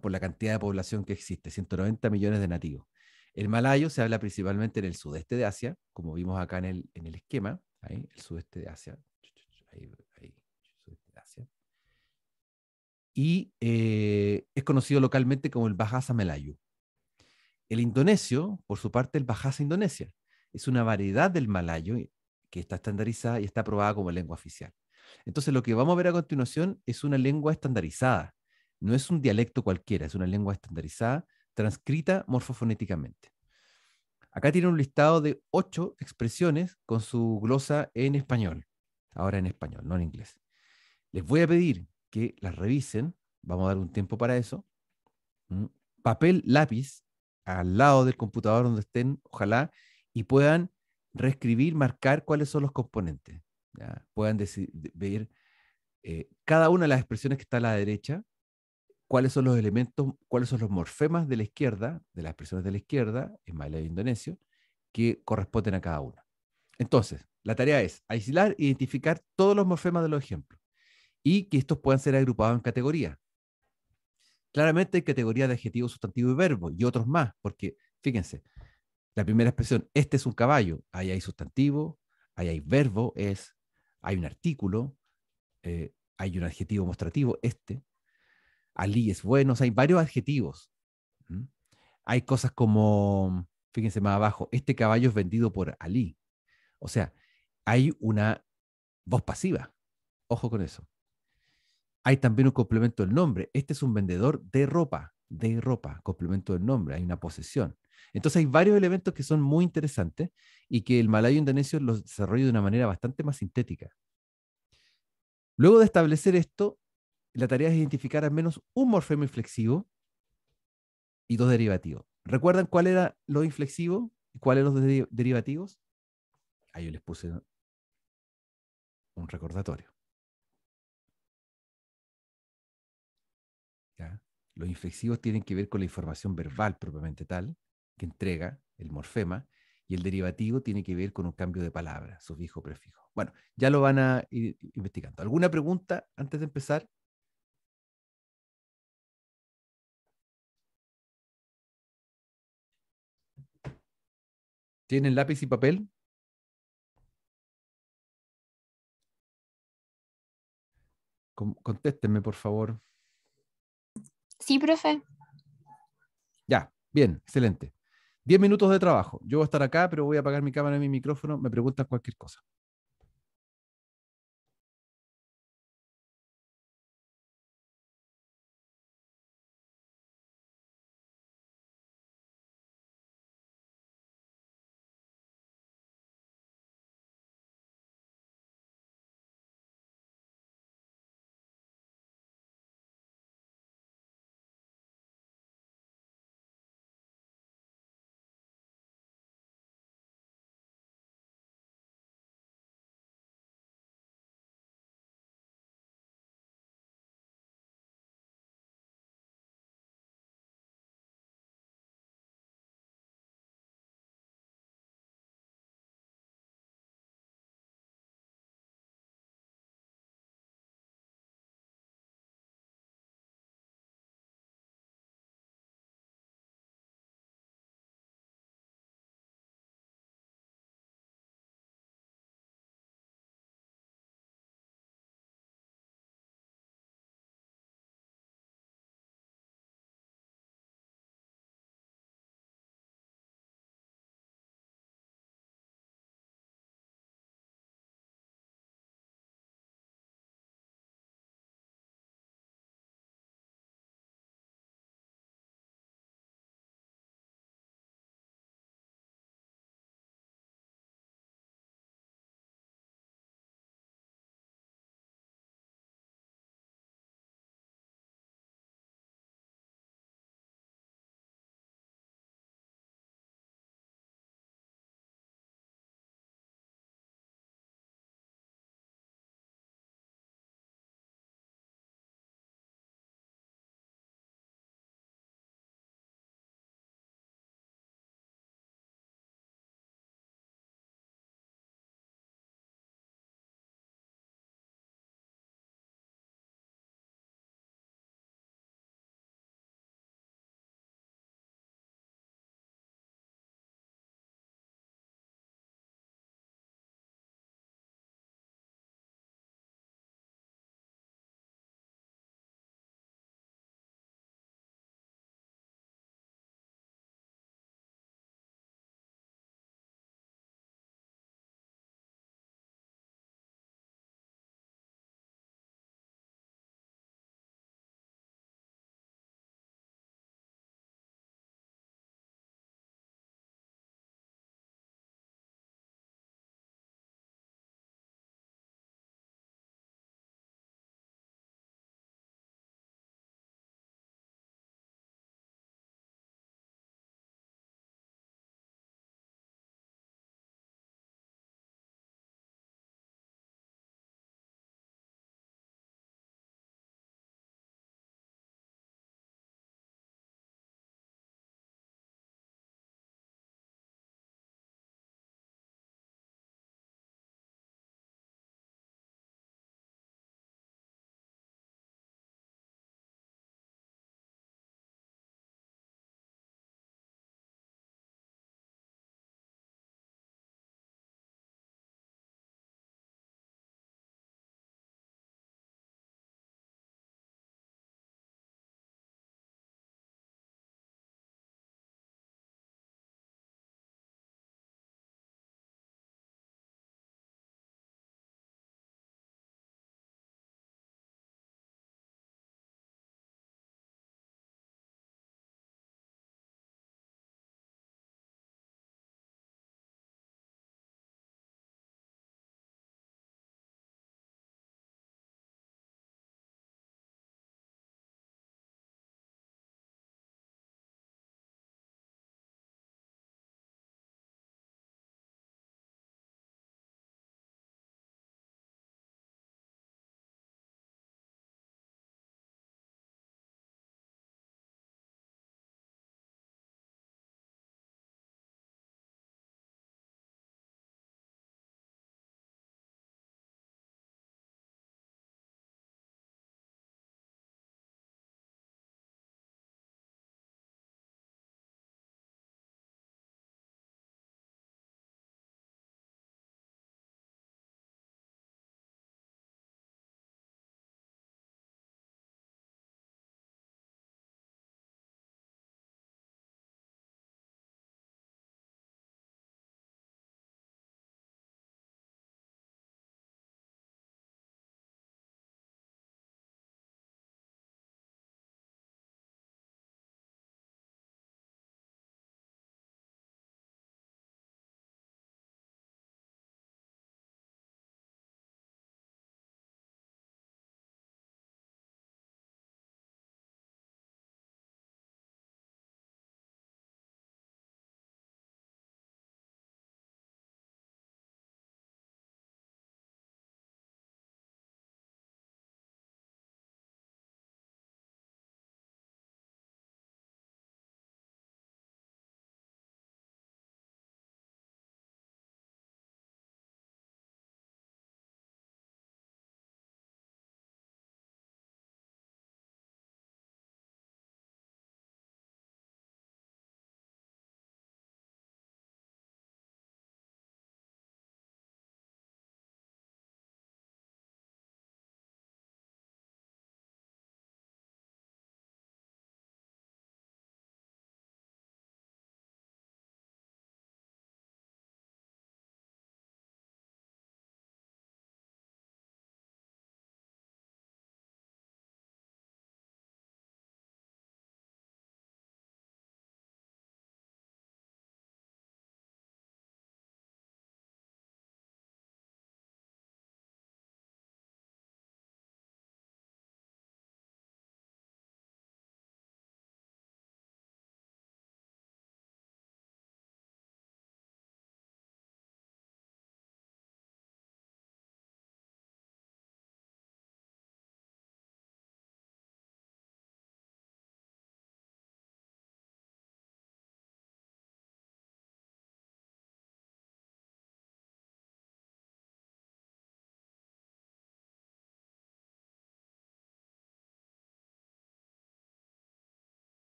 por la cantidad de población que existe, 190 millones de nativos. El malayo se habla principalmente en el sudeste de Asia, como vimos acá en el, en el esquema, el sudeste de Asia. Ahí, y eh, es conocido localmente como el Bahasa Melayu. El indonesio, por su parte, el Bahasa Indonesia, es una variedad del malayo que está estandarizada y está aprobada como lengua oficial. Entonces, lo que vamos a ver a continuación es una lengua estandarizada, no es un dialecto cualquiera, es una lengua estandarizada, transcrita morfofonéticamente. Acá tiene un listado de ocho expresiones con su glosa en español, ahora en español, no en inglés. Les voy a pedir que las revisen, vamos a dar un tiempo para eso, papel, lápiz, al lado del computador donde estén, ojalá, y puedan reescribir, marcar cuáles son los componentes. Puedan ver eh, cada una de las expresiones que está a la derecha, cuáles son los elementos, cuáles son los morfemas de la izquierda, de las expresiones de la izquierda, en malayo e indonesio, que corresponden a cada una. Entonces, la tarea es aislar, e identificar todos los morfemas de los ejemplos y que estos puedan ser agrupados en categorías. Claramente hay categorías de adjetivo, sustantivo y verbo y otros más, porque fíjense, la primera expresión, este es un caballo, ahí hay sustantivo, ahí hay verbo, es, hay un artículo, eh, hay un adjetivo mostrativo, este, Ali es bueno, o sea, hay varios adjetivos. Hay cosas como, fíjense más abajo, este caballo es vendido por Ali. O sea, hay una voz pasiva. Ojo con eso. Hay también un complemento del nombre. Este es un vendedor de ropa, de ropa, complemento del nombre, hay una posesión. Entonces hay varios elementos que son muy interesantes y que el malayo indonesio los desarrolla de una manera bastante más sintética. Luego de establecer esto, la tarea es identificar al menos un morfema inflexivo y dos derivativos. ¿Recuerdan cuál era lo inflexivo y cuáles eran los derivativos? Ahí yo les puse un recordatorio. Los inflexivos tienen que ver con la información verbal propiamente tal que entrega el morfema y el derivativo tiene que ver con un cambio de palabra, sufijo, prefijo. Bueno, ya lo van a ir investigando. ¿Alguna pregunta antes de empezar? ¿Tienen lápiz y papel? Contéstenme, por favor. Sí, profe. Ya, bien, excelente. Diez minutos de trabajo. Yo voy a estar acá, pero voy a apagar mi cámara y mi micrófono. Me preguntas cualquier cosa.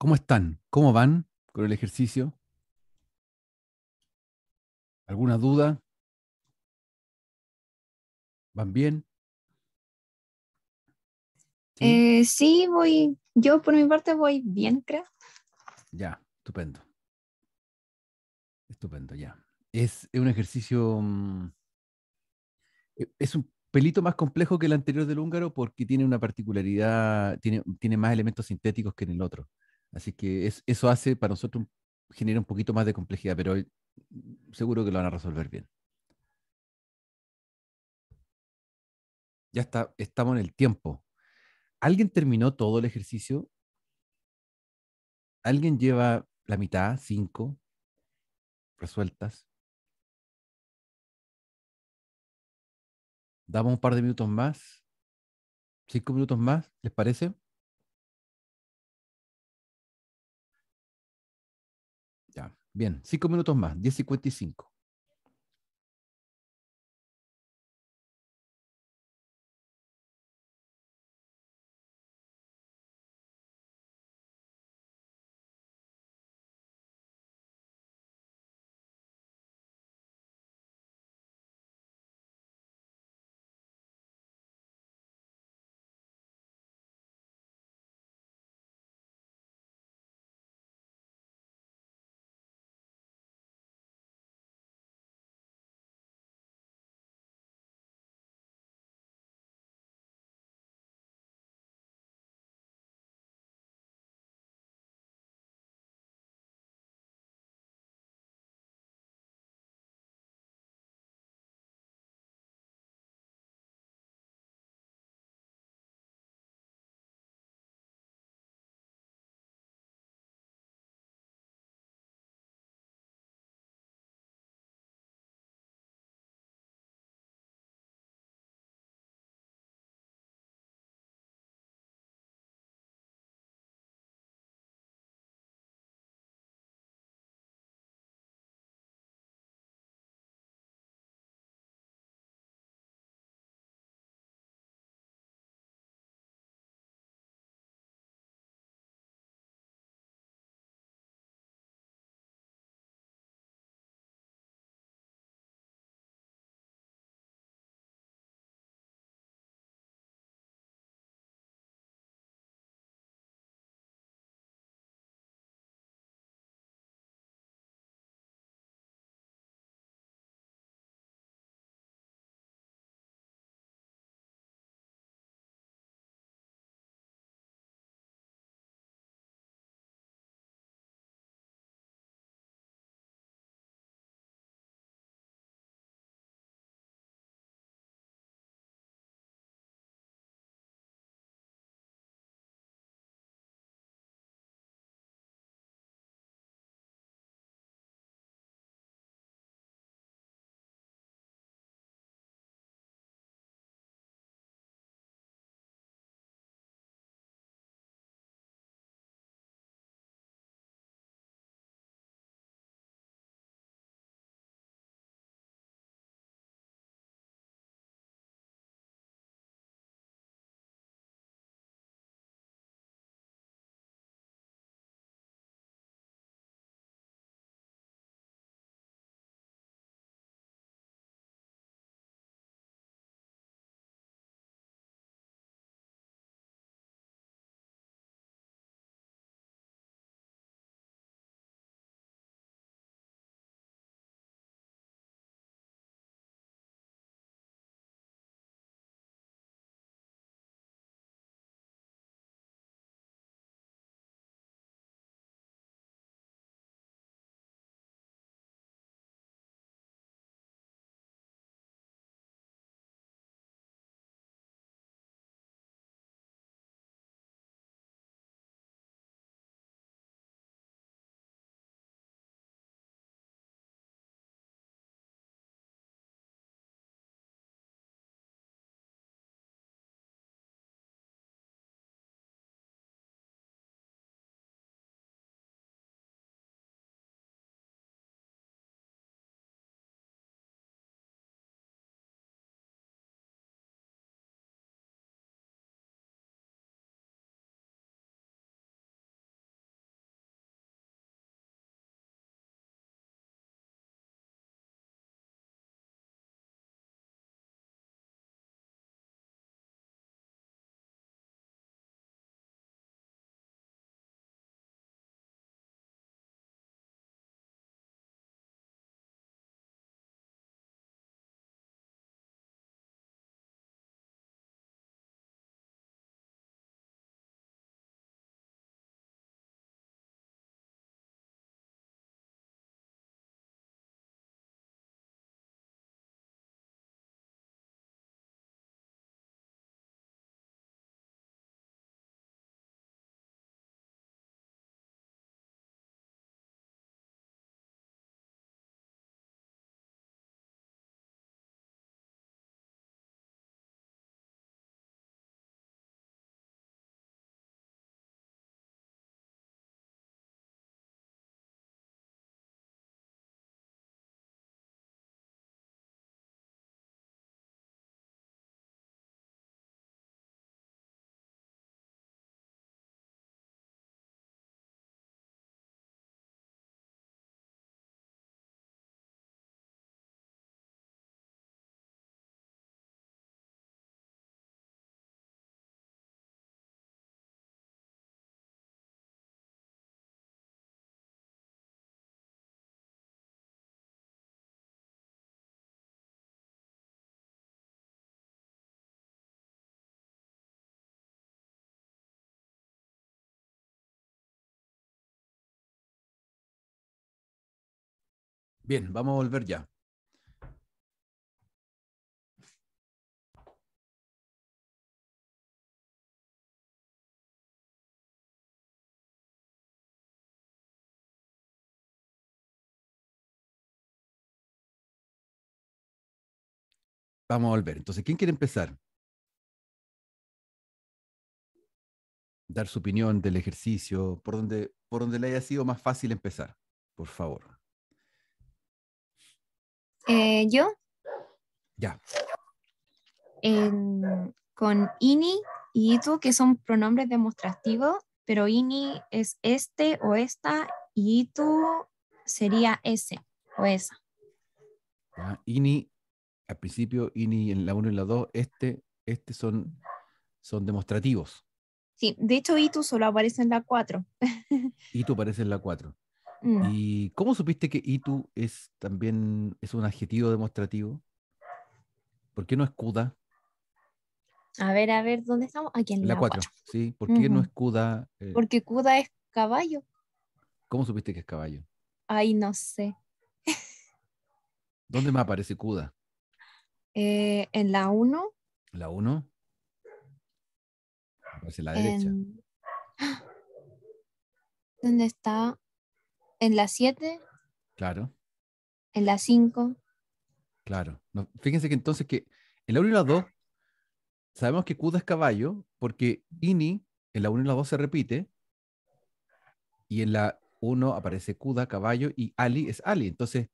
¿Cómo están? ¿Cómo van con el ejercicio? ¿Alguna duda? ¿Van bien? Eh, ¿Sí? voy, yo por mi parte voy bien, creo. Ya, estupendo. Estupendo, ya. Es, un ejercicio, mm, e, es un pelito más complejo que el anterior del húngaro porque tiene una particularidad, tiene más elementos sintéticos que en el otro. Así que eso hace para nosotros, genera un poquito más de complejidad, pero mm, seguro que lo van a resolver bien. Ya está, estamos en el tiempo. ¿Alguien terminó todo el ejercicio? ¿Alguien lleva la mitad, cinco, resueltas? Damos un par de minutos más, cinco minutos más, ¿les parece? Bien, cinco minutos más, 10.55. Bien, vamos a volver ya. Vamos a volver. Entonces, ¿quién quiere empezar? Dar su opinión del ejercicio, por donde, por donde le haya sido más fácil empezar, por favor. Eh, yo. Ya. con ini y itu, que son pronombres demostrativos, pero ini es este o esta y itu sería ese o esa. ini, al principio, ini en la 1 y la 2, este, este son, son demostrativos. Sí, de hecho, itu solo aparece en la 4. itu aparece en la 4. Mm. ¿Y cómo supiste que Itu es también es un adjetivo demostrativo? ¿Por qué no escuda? A ver, a ver, ¿dónde estamos? Aquí en la, 4, Sí, ¿por qué no escuda? Eh, Porque cuda es caballo. ¿Cómo supiste que es caballo? Ay, no sé. ¿Dónde me aparece cuda? Eh, en la 1. ¿La 1? Aparece la derecha. ¿Dónde está? en la 7. Claro. En la 5. Claro. fíjense que entonces que en la 1 y la 2 sabemos que cuda es caballo porque Ini en la 1 y la 2 se repite y en la 1 aparece cuda caballo y Ali es Ali. Entonces,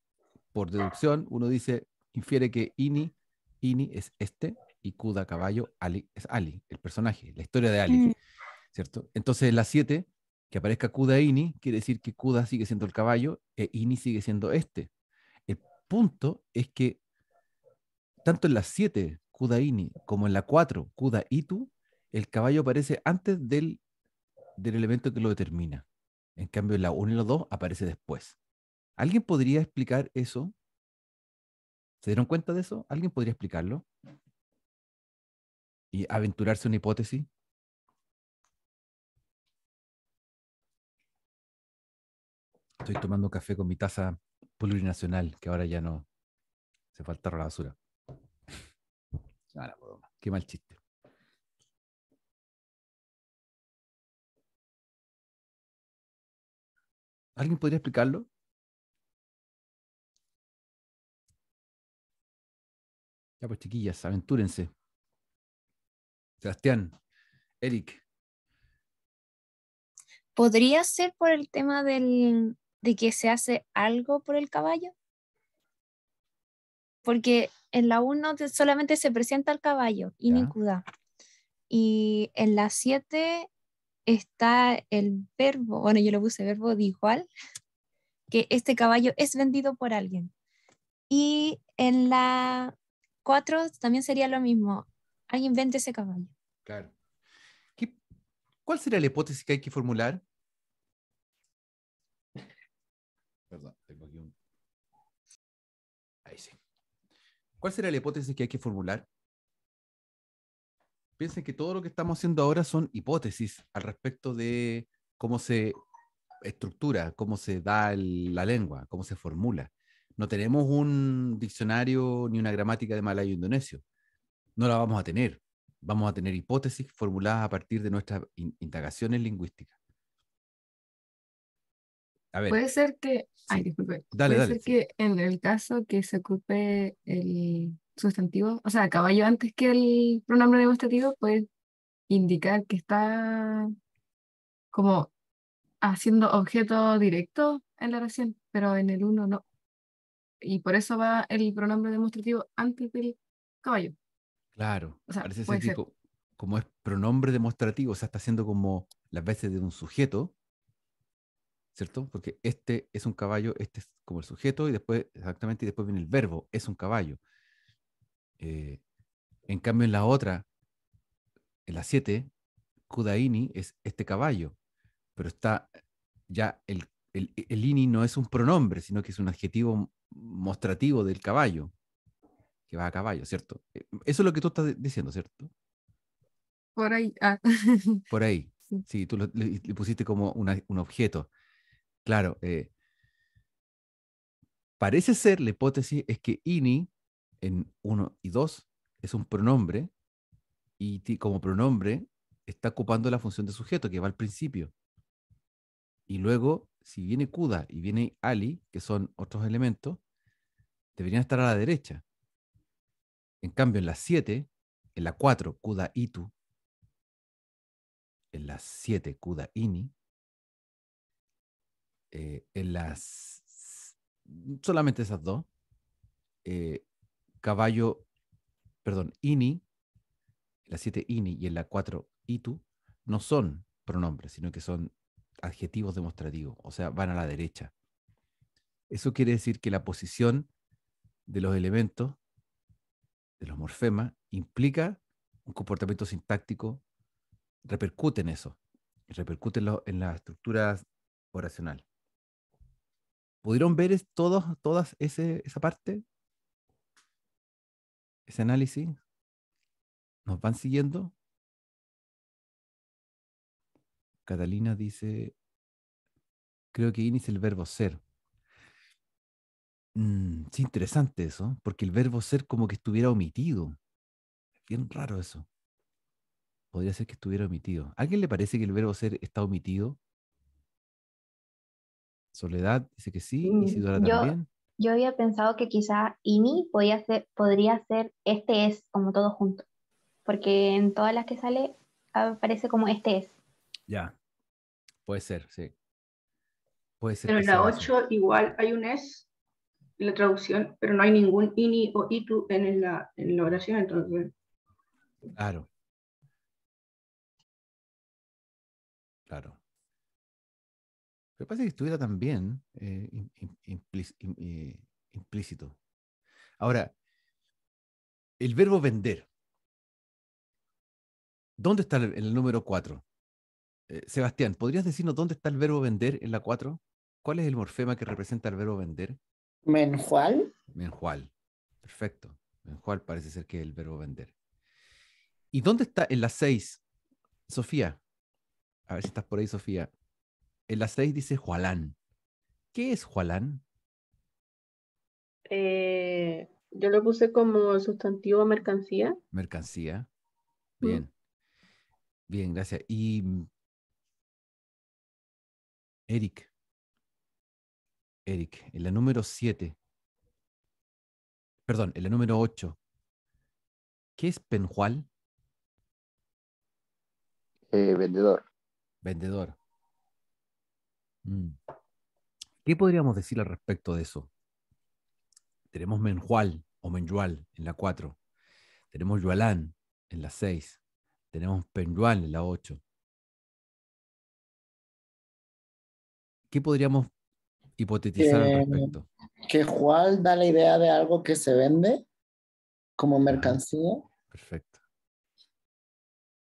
por deducción, uno dice, infiere que Ini, Ini es este y cuda caballo, Ali es Ali, el personaje, la historia de Ali. Mm. ¿Cierto? Entonces, en la 7 que aparezca Kuda Ini quiere decir que Kuda sigue siendo el caballo e Ini sigue siendo este. El punto es que tanto en la 7 Kuda Ini como en la 4 Kuda Itu, el caballo aparece antes del, del elemento que lo determina. En cambio, en la 1 y la 2 aparece después. ¿Alguien podría explicar eso? ¿Se dieron cuenta de eso? ¿Alguien podría explicarlo? ¿Y aventurarse una hipótesis? Estoy tomando café con mi taza plurinacional, que ahora ya no se falta la basura. Qué mal chiste. ¿Alguien podría explicarlo? Ya pues chiquillas, aventúrense. Sebastián, Eric. Podría ser por el tema del, de que se hace algo por el caballo? Porque en la 1 solamente se presenta el caballo, y cuida Y en la 7 está el verbo, bueno, yo lo puse verbo de igual, que este caballo es vendido por alguien. Y en la 4 también sería lo mismo, alguien vende ese caballo. Claro. ¿Qué, ¿Cuál sería la hipótesis que hay que formular? ¿Cuál será la hipótesis que hay que formular? Piensen que todo lo que estamos haciendo ahora son hipótesis al respecto de cómo se estructura, cómo se da la lengua, cómo se formula. No tenemos un diccionario ni una gramática de malayo indonesio. No la vamos a tener. Vamos a tener hipótesis formuladas a partir de nuestras indagaciones lingüísticas. Puede ser que. puede ser que en el caso que se ocupe el sustantivo, o sea, caballo antes que el pronombre demostrativo, puede indicar que está como haciendo objeto directo en la oración, pero en el uno no. Y por eso va el pronombre demostrativo antes del caballo. Claro. O sea, parece ser como es pronombre demostrativo, o sea, está haciendo como las veces de un sujeto, ¿cierto? Porque este es un caballo, este es como el sujeto y después, exactamente, y después viene el verbo, es un caballo. Eh, en cambio, en la otra, en la 7, Kudaini es este caballo, pero está ya el, el, ini no es un pronombre, sino que es un adjetivo mostrativo del caballo, que va a caballo, ¿cierto? Eh, eso es lo que tú estás diciendo, ¿cierto? Por ahí. Ah. Por ahí. Sí, tú le, pusiste como un objeto. Claro, eh, parece ser la hipótesis es que ini en 1 y 2 es un pronombre y como pronombre está ocupando la función de sujeto que va al principio. Y luego, si viene Kuda y viene Ali, que son otros elementos, deberían estar a la derecha. En cambio, en la 7, en la 4, Kuda Itu, en la 7, Kuda Ini, eh, en las, mm, solamente esas dos, eh, Caballo, perdón, Ini, la Ini y en la 4 Itu, no son pronombres, sino que son adjetivos demostrativos, o sea, van a la derecha. Eso quiere decir que la posición de los elementos, de los morfemas, implica un comportamiento sintáctico, repercute en eso, repercute en, en la estructura oracional. ¿Pudieron ver toda todas esa parte? ¿Ese análisis? ¿Nos van siguiendo? Catalina dice, creo que inicia el verbo ser. es mm, interesante eso, porque el verbo ser como que estuviera omitido. Es bien raro eso. Podría ser que estuviera omitido. ¿A alguien le parece que el verbo ser está omitido? Soledad dice que sí, mm, Isidora yo, también. Yo había pensado que quizá INI podía podría ser este es, como todo junto. Porque en todas las que sale aparece como este es. Ya, puede ser, sí. Puede ser. Pero en la 8 igual hay un es en la traducción, pero no hay ningún INI o ITU en la, en la oración, entonces. Claro. Claro me parece que estuviera también eh, eh, implícito. Ahora, el verbo vender. ¿Dónde está el, número 4? Eh, Sebastián, ¿podrías decirnos dónde está el verbo vender en la 4? ¿Cuál es el morfema que representa el verbo vender? Menjual. Menjual. Perfecto. Menjual parece ser que es el verbo vender. ¿Y dónde está en la 6? Sofía. A ver si estás por ahí, Sofía en la 6 dice Jualán. ¿Qué es Jualán? Eh, yo lo puse como sustantivo mercancía. Mercancía. Bien. Bien, gracias. Y Eric. Eric, en la número 7. Perdón, en la número 8. ¿Qué es penjual? Eh, vendedor. Vendedor. Mm. ¿Qué podríamos decir al respecto de eso? Tenemos Menjual o Menjual en la 4. Tenemos Yualán en la 6. Tenemos Penjual en la 8. ¿Qué podríamos hipotetizar al eh, respecto? Que Jual da la idea de algo que se vende como mercancía. Perfecto.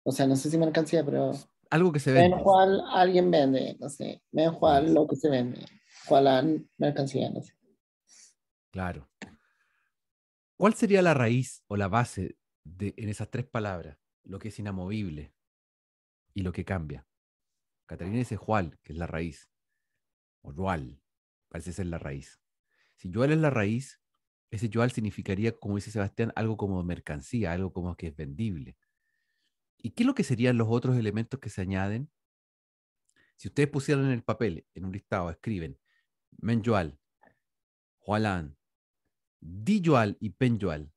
O sea, no sé si mercancía, pero algo que se vende. Ven cuál alguien vende, no sé. Ven cuál lo que se vende, cuál mercancía, no sé. Claro. ¿Cuál sería la raíz o la base de, en esas tres palabras? Lo que es inamovible y lo que cambia. Catalina dice Jual, que es la raíz. O jual, parece ser la raíz. Si jual es la raíz, ese jual significaría, como dice Sebastián, algo como mercancía, algo como que es vendible. ¿Y qué es lo que serían los otros elementos que se añaden? Si ustedes pusieran en el papel, en un listado, escriben Menjual, Hualán, Dijual y Penjual.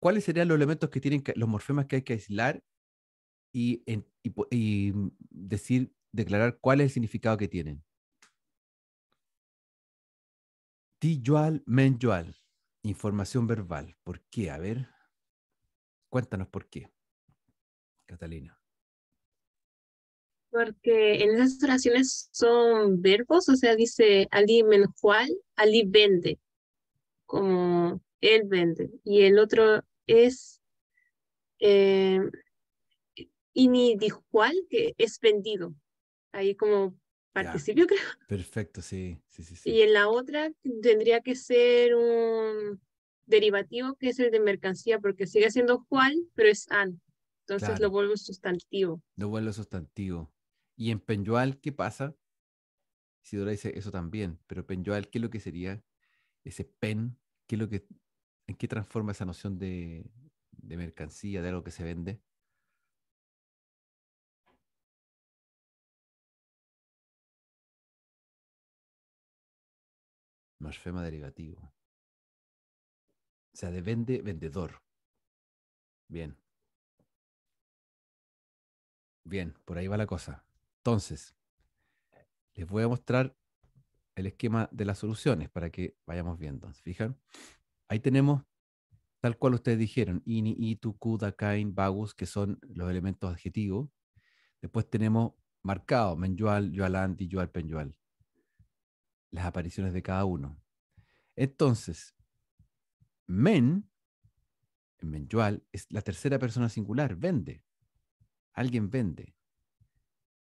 ¿Cuáles serían los elementos que tienen que, los morfemas que hay que aislar y, decir, declarar cuál es el significado que tienen? Dijual, Menjual, información verbal. ¿Por qué? A ver. Cuéntanos por qué, Catalina. Porque en esas oraciones son verbos, o sea, dice Ali menjual, Ali vende, como él vende. Y el otro es eh, inidijual, que es vendido. Ahí como participio, creo. Perfecto, sí, sí, sí, Y en la otra tendría que ser un derivativo que es el de mercancía, porque sigue siendo cual, pero es an. Entonces lo vuelvo sustantivo. Lo vuelvo sustantivo. ¿Y en penyual qué pasa? Isidora dice eso también, pero penyual, ¿qué es lo que sería ese pen? ¿Qué lo que, ¿En qué transforma esa noción de, mercancía, de algo que se vende? marfema derivativo. O sea, de vende, vendedor. Bien. Bien, por ahí va la cosa. Entonces, les voy a mostrar el esquema de las soluciones para que vayamos viendo. fijan? Ahí tenemos, tal cual ustedes dijeron, ini, itu, kuda, kain, bagus, que son los elementos adjetivos. Después tenemos marcado, menjual, YUALANDI, YUALPENJUAL. Las apariciones de cada uno. Entonces, men, en es la tercera persona singular, vende. Alguien vende.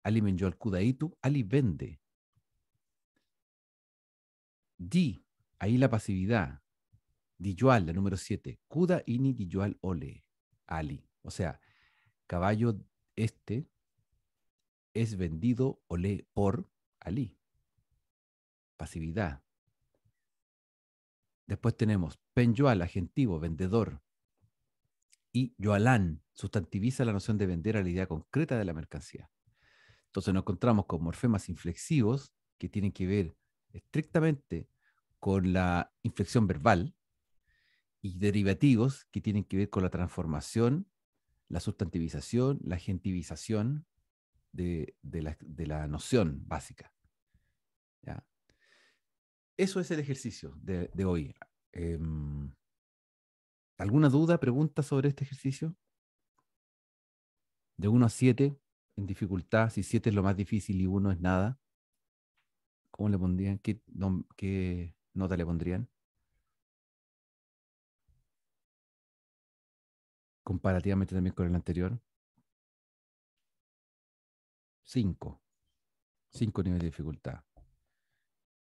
Ali menjual kudaitu, Ali vende. Di, ahí la pasividad. Dijual, la número siete. Kuda ini dijual ole, Ali. O sea, caballo este es vendido ole por Ali. Pasividad. Después tenemos penyoal, agentivo, vendedor. Y yoalán, sustantiviza la noción de vender a la idea concreta de la mercancía. Entonces nos encontramos con morfemas inflexivos que tienen que ver estrictamente con la inflexión verbal y derivativos que tienen que ver con la transformación, la sustantivización, la gentivización de, la, de la, noción básica. ¿Ya? eso es el ejercicio de, hoy. Em, ¿Alguna duda, pregunta sobre este ejercicio? De 1 a 7 en dificultad, si 7 es lo más difícil y 1 es nada, ¿cómo le pondrían? ¿Qué, qué nota le pondrían? Comparativamente también con el anterior. 5. 5 niveles de dificultad.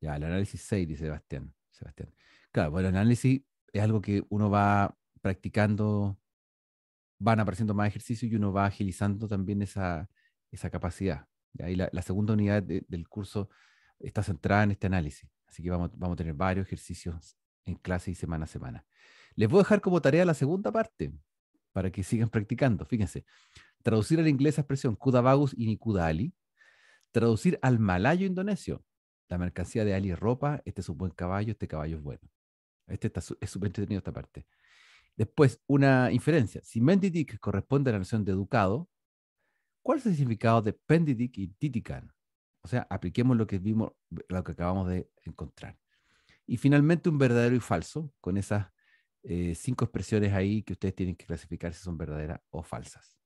Ya, el análisis 6, dice Sebastián. Sebastián. Claro, bueno, pues el análisis es algo que uno va practicando, van apareciendo más ejercicios y uno va agilizando también esa, esa capacidad. Y la, segunda unidad del curso está centrada en este análisis. Así que vamos, a tener varios ejercicios en clase y semana a semana. Les voy a dejar como tarea la segunda parte para que sigan practicando. Fíjense, traducir al inglés la expresión kuda y nikudali, traducir al malayo indonesio, la mercancía de Ali ropa, este es un buen caballo, este caballo es bueno. Este es súper entretenido esta parte. Después, una inferencia. Si Menditic corresponde a la noción de educado, ¿cuál es el significado de Pendidic y Titican? O sea, apliquemos lo que vimos, lo que acabamos de encontrar. Y finalmente, un verdadero y falso, con esas eh, cinco expresiones ahí que ustedes tienen que clasificar si son verdaderas o falsas.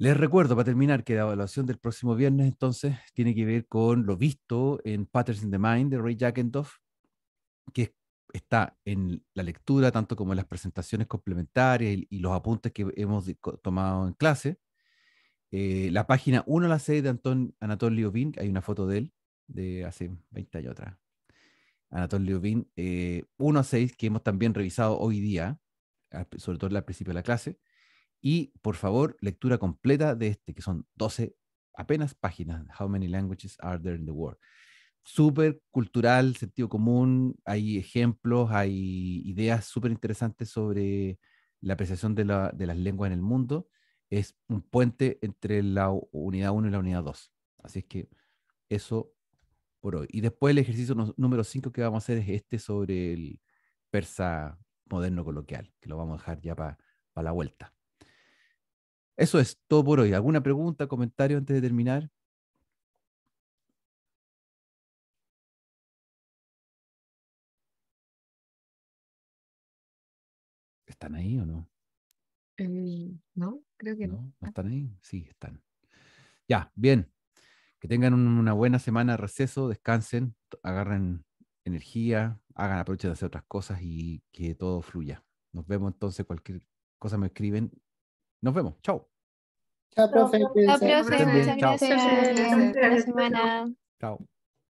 Les recuerdo, para terminar, que la evaluación del próximo viernes entonces tiene que ver con lo visto en Patterns in the Mind de Ray Jackendoff, que está en la lectura, tanto como en las presentaciones complementarias y, los apuntes que hemos tomado en clase. Eh, la página 1 a la 6 de Anton, Anatol hay una foto de él de hace 20 años atrás. Anatol Liubin, 1 eh, a 6, que hemos también revisado hoy día, sobre todo al principio de la clase. Y por favor, lectura completa de este, que son 12 apenas páginas, How Many Languages Are There in the World. Súper cultural, sentido común, hay ejemplos, hay ideas súper interesantes sobre la apreciación de, las lenguas en el mundo. Es un puente entre la unidad 1 y la unidad 2. Así es que eso por hoy. Y después el ejercicio número 5 que vamos a hacer es este sobre el persa moderno coloquial, que lo vamos a dejar ya para la vuelta. Eso es todo por hoy. ¿Alguna pregunta, comentario antes de terminar? ¿Están ahí o no? no, creo que no. no. están ahí? Sí, están. Ya, bien. Que tengan una buena semana de receso, descansen, agarren energía, hagan aprovechen de hacer otras cosas y que todo fluya. Nos vemos entonces, cualquier cosa me escriben nos vemos. Chao. Chao, profe. Chao, profe. Muchas gracias. Buena Chao.